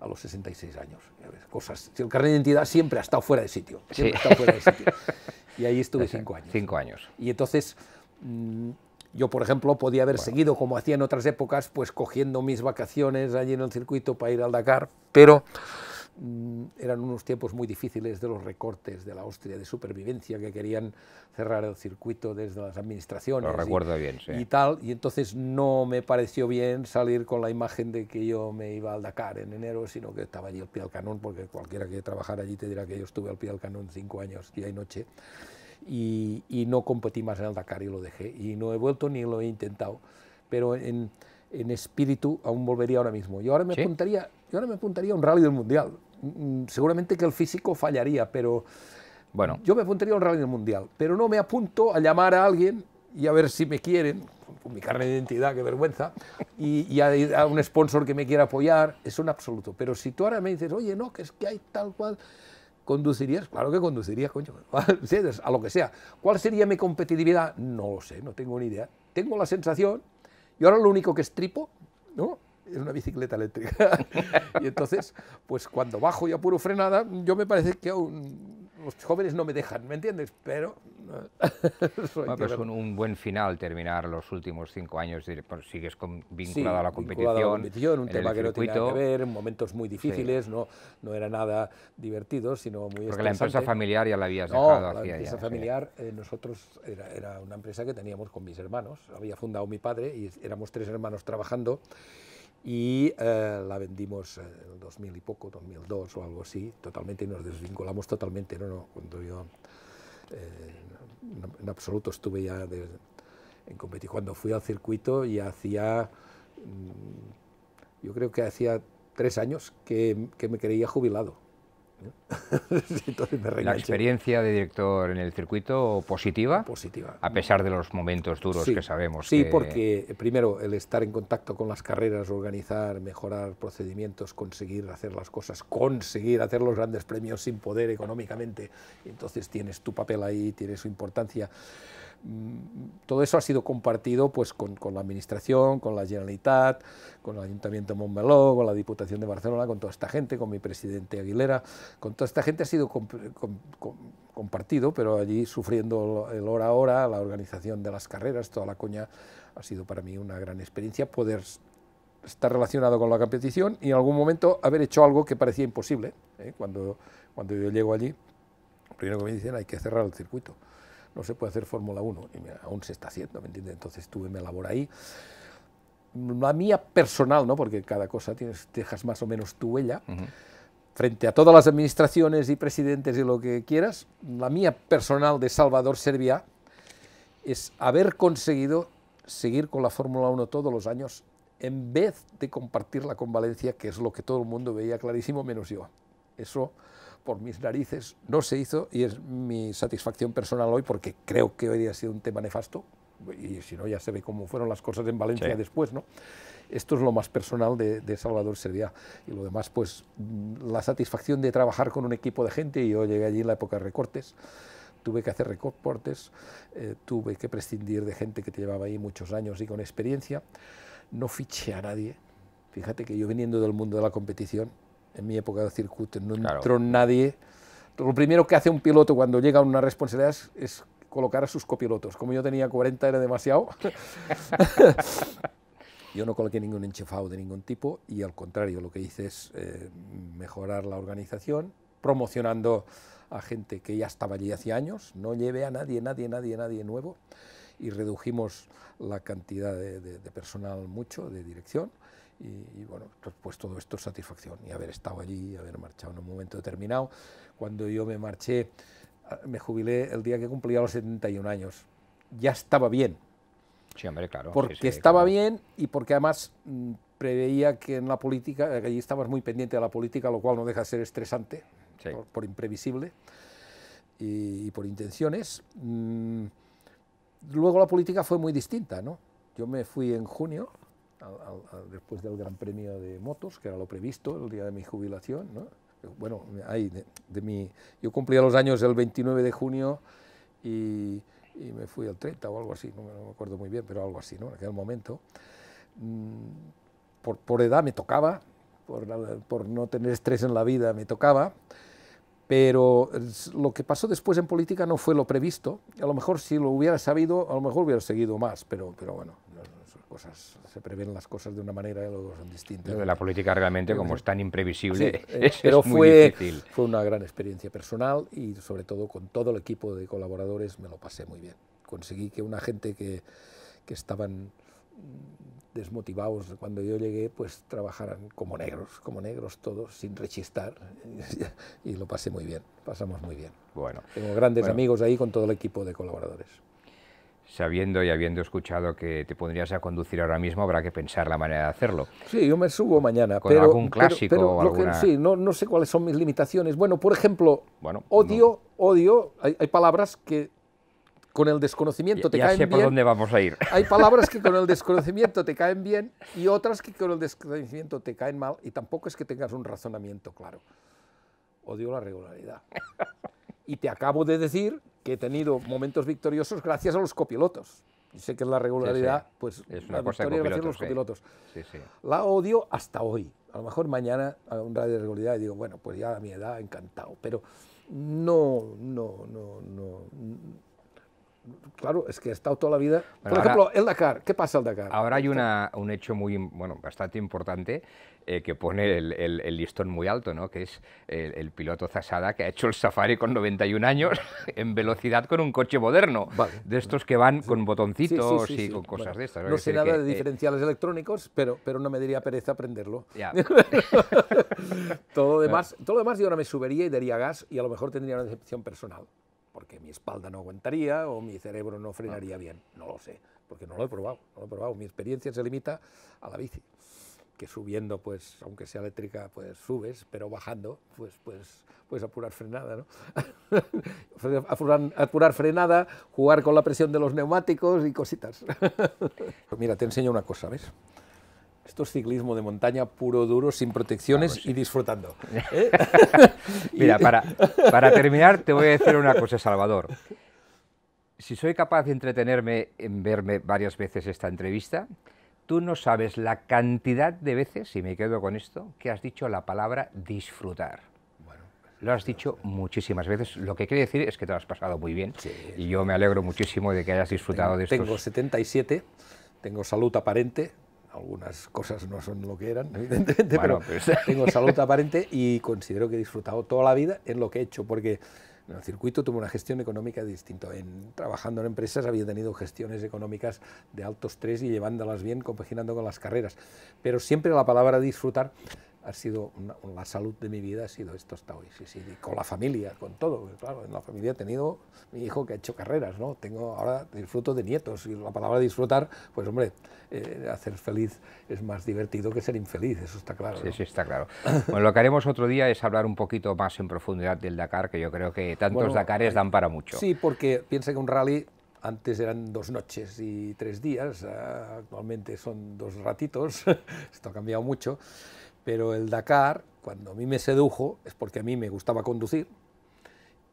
a los 66 años. Cosas, el carnet de identidad siempre ha estado fuera de sitio. Y ahí estuve cinco años. Cinco años. Y entonces mm, yo, por ejemplo, podía haber seguido, como hacía en otras épocas, pues cogiendo mis vacaciones allí en el circuito para ir al Dakar, pero Mm, eran unos tiempos muy difíciles de los recortes de la Austria de supervivencia que querían cerrar el circuito desde las administraciones. recuerdo y, bien, Y tal, y entonces no me pareció bien salir con la imagen de que yo me iba al Dakar en enero, sino que estaba allí al pie del canón porque cualquiera que trabajara allí te dirá que yo estuve al pie del canón cinco años, día y noche. Y, no competí más en el Dakar y lo dejé. Y no he vuelto ni lo he intentado, pero en, espíritu aún volvería ahora mismo. y ahora me ¿Sí? apuntaría yo ahora me apuntaría a un rally del Mundial. Mm, mm, seguramente que el físico fallaría, pero bueno. yo me apuntaría a un rally del Mundial. Pero no me apunto a llamar a alguien y a ver si me quieren, con mi carne de identidad, qué vergüenza, y, a, un sponsor que me quiera apoyar, es un absoluto. Pero si tú ahora me dices, oye, no, que es que hay tal cual, ¿conducirías? Claro que conducirías, coño, a lo que sea. ¿Cuál sería mi competitividad? No lo sé, no tengo ni idea. Tengo la sensación, y ahora lo único que tripo, ¿no? ...es una bicicleta eléctrica. y entonces, pues cuando bajo y apuro frenada, yo me parece que aún los jóvenes no me dejan, ¿me entiendes? Pero... es
un, buen final terminar los últimos cinco años, de, pues, sigues vinculado, a la competición, ...en a la Un tema que no tenía que ver,
momentos muy difíciles, no, no era nada divertido, sino muy Porque la empresa familiar ya la habías no, dejado. la empresa familiar, eh, nosotros, era, una empresa que teníamos con mis hermanos, había fundado mi padre y éramos tres hermanos trabajando y eh, la vendimos en 2000 y poco, 2002 o algo así, totalmente y nos desvinculamos totalmente, no, no, cuando yo eh, en, absoluto estuve ya en competir, cuando fui al circuito y hacía, mm, yo creo que hacía tres años que, que me creía jubilado.
¿La experiencia de director en el circuito positiva? Positiva. A pesar de los momentos duros que sabemos. Sí, porque
primero el estar en contacto con las carreras, organizar, mejorar procedimientos, conseguir hacer las cosas, conseguir hacer los grandes premios sin poder económicamente. Entonces tienes tu papel ahí, tiene su importancia. Mm, todo eso ha sido compartido pues, con, la Administración, con la Generalitat, con el Ayuntamiento de Montmeló, con la Diputación de Barcelona, con toda esta gente, con mi presidente Aguilera, con toda esta gente ha sido compartido, pero allí sufriendo el hora a hora, la organización de las carreras, toda la coña, ha sido para mí una gran experiencia poder estar relacionado con la competición y en algún momento haber hecho algo que parecía imposible. ¿eh? Cuando, cuando yo llego allí, primero que me dicen hay que cerrar el circuito no se puede hacer Fórmula 1, y aún se está haciendo, ¿me entiendes? Entonces tuve mi labor ahí. La mm, mía personal, ¿no? porque cada cosa tienes, dejas más o menos tu huella, frente a todas las administraciones y presidentes y lo que quieras, la mía personal de Salvador Serbia es haber conseguido seguir con la Fórmula 1 todos los años en vez de compartirla con Valencia, que es lo que todo el mundo veía clarísimo, menos yo. Eso por mis narices, no se hizo y es mi satisfacción personal hoy porque creo que hoy ha sido un tema nefasto y si no ya se ve cómo fueron las cosas en Valencia después, ¿no? Esto es lo más personal de, Salvador sería y lo demás pues mm, la satisfacción de trabajar con un equipo de gente y yo llegué allí en la época de recortes tuve que hacer recortes, eh, tuve que prescindir de gente que te llevaba ahí muchos años y con experiencia, no fiché a nadie. Fíjate que yo viniendo del mundo de la competición, en mi época de circuito no entró nadie. Lo primero que hace un piloto cuando llega a una responsabilidad es, colocar a sus copilotos. Como yo tenía 40 era demasiado. yo no coloqué ningún enchefado de ningún tipo y al contrario, lo que hice es eh, mejorar la organización, promocionando a gente que ya estaba allí hace años, no llevé a nadie, nadie, nadie, nadie nuevo y redujimos la cantidad de personal mucho de dirección y, bueno, pues, pues todo esto es satisfacción y haber estado allí, haber marchado en un momento determinado. Cuando yo me marché, ah, me jubilé el día que cumplía los 71 años. Ya estaba
bien. Sí, hombre, claro. Porque estaba
bien y porque además mm, preveía que en la política, eh, que allí estabas muy pendiente de la política, lo cual no deja de ser estresante, por, imprevisible y, por intenciones. Mm, luego la política fue muy distinta, ¿no? Yo me fui en junio después del Gran Premio de Motos, que era lo previsto el día de mi jubilación. Bueno, ahí de, mi, yo cumplía los años el 29 de junio y, me fui al 30 o algo así, no, me acuerdo muy bien, pero algo así, ¿no? en aquel momento. Mm, por, por edad me tocaba, por, por no tener estrés en la vida me tocaba pero lo que pasó después en política no fue lo previsto. A lo mejor si lo hubiera sabido, a lo mejor hubiera seguido más, pero, pero bueno, cosas, se prevén las cosas de una manera y luego son distintas.
La política realmente, como es tan imprevisible, es, eh, pero fue,
fue una gran experiencia personal y sobre todo con todo el equipo de colaboradores me lo pasé muy bien. Conseguí que una gente que, que estaban desmotivados cuando yo llegué, pues trabajaran como negros, como negros todos, sin rechistar, y lo pasé muy bien, pasamos muy bien. Bueno. Tengo grandes amigos ahí con todo el equipo de colaboradores
sabiendo y habiendo escuchado que te pondrías a conducir ahora mismo, habrá que pensar la manera de hacerlo.
Sí, yo me subo mañana. pero, algún clásico pero, Sí, no, sé cuáles son mis limitaciones. Bueno, por ejemplo, odio, odio, hay, palabras que con el desconocimiento te ya sé por dónde vamos a ir. Hay palabras que con el desconocimiento te caen bien y otras que con el desconocimiento te caen mal y tampoco es que tengas un razonamiento claro. Odio la regularidad. Y te acabo de decir que he tenido momentos victoriosos gracias a los copilotos. Y sé que es la regularidad, pues es una la cosa los La odio hasta hoy. A lo mejor mañana hago un radio de regularidad y digo, bueno, pues ya a mi edad, encantado. Pero no, no, no, no claro, es que he estado toda la vida. Por ejemplo, el Dakar, ¿qué pasa el Dakar? Ahora hay
un hecho muy, bueno, bastante importante eh, que pone el, el, listón muy alto, ¿no? Que es el, piloto Zasada que ha hecho el safari con 91 años en velocidad con un coche moderno, de estos que van con botoncitos y con cosas de estas. No sé nada de eh,
diferenciales electrónicos, pero, pero no me diría pereza aprenderlo. todo, demás, todo lo demás yo ahora me subiría y daría gas y a lo mejor tendría una decepción personal porque mi espalda no aguantaría o mi cerebro no frenaría bien. No lo sé, porque no lo he probado, no lo he probado. Mi experiencia se limita a la bici, que subiendo, pues, aunque sea eléctrica, pues subes, pero bajando, pues, pues, puedes apurar frenada, ¿no? apurar, apurar, frenada, jugar con la presión de los neumáticos y cositas. Mira, te enseño una cosa, ¿ves? Esto es ciclismo de montaña
puro, duro, sin protecciones y disfrutando. ¿eh? Mira, para, para terminar te voy a decir una cosa, Salvador. Si soy capaz de entretenerme en verme varias veces esta entrevista, tú no sabes la cantidad de veces, y me quedo con esto, que has dicho la palabra disfrutar. Pues, lo has dicho muchísimas veces, lo que quiere decir es que te lo has pasado muy bien y yo me alegro muchísimo de que hayas disfrutado de esto. Tengo
77,
tengo salud aparente, algunas cosas no son lo que eran,
evidentemente, pero pues. tengo salud aparente y considero que he disfrutado toda la vida en lo que he hecho, porque en el circuito tuve una gestión económica distinta. En, trabajando en empresas había tenido gestiones económicas de altos tres y llevándolas bien, compaginando con las carreras. Pero siempre la palabra disfrutar ha sido la salud de mi vida ha sido esto hasta hoy, sí, sí, con la familia, con todo, claro, en la familia he tenido mi hijo que ha hecho carreras, ¿no? Tengo ahora disfruto de nietos y la palabra disfrutar, pues hombre, eh, hacer feliz es más divertido que ser infeliz,
eso está claro. Sí, sí, está claro. bueno, lo que haremos otro día es hablar un poquito más en profundidad del Dakar, que yo creo que tantos Dakares eh, dan para mucho. Sí,
porque piensa que un rally antes eran dos noches y tres días, ah, actualmente son dos ratitos, esto ha cambiado mucho. Pero el Dakar, cuando a mí me sedujo, es porque a mí me gustaba conducir,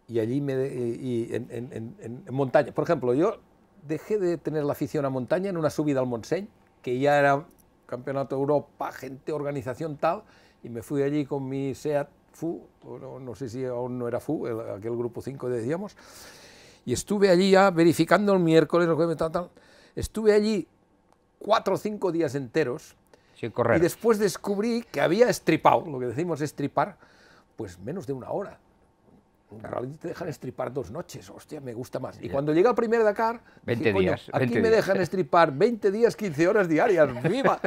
y allí me, y en, montaña. Por ejemplo, yo dejé de tener la afición a montaña en una subida al Montseny, que ya era Campeonato de Europa, gente, organización tal, y me fui allí con mi SEAT FU, no, sé si aún no era FU, aquel grupo 5 decíamos, y estuve allí ya verificando el miércoles, el jueves, tal, tal. estuve allí cuatro o cinco días enteros y después descubrí que había estripado, lo que decimos estripar, pues menos de una hora. Realmente te dejan estripar dos noches, hostia, me gusta más. Y cuando llega el primer Dakar, 20 días, aquí me dejan estripar 20 días, 15 horas diarias, ¡viva!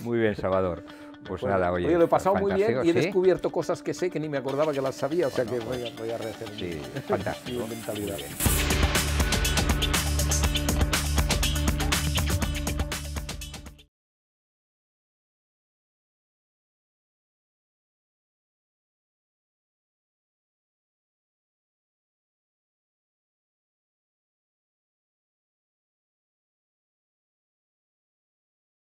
Muy bien, Salvador. Pues nada, oye. Yo lo he pasado muy bien y he
descubierto cosas que sé que ni me acordaba que las sabía, o sea que pues voy, a, voy rehacer. Sí, fantástico. mentalidad.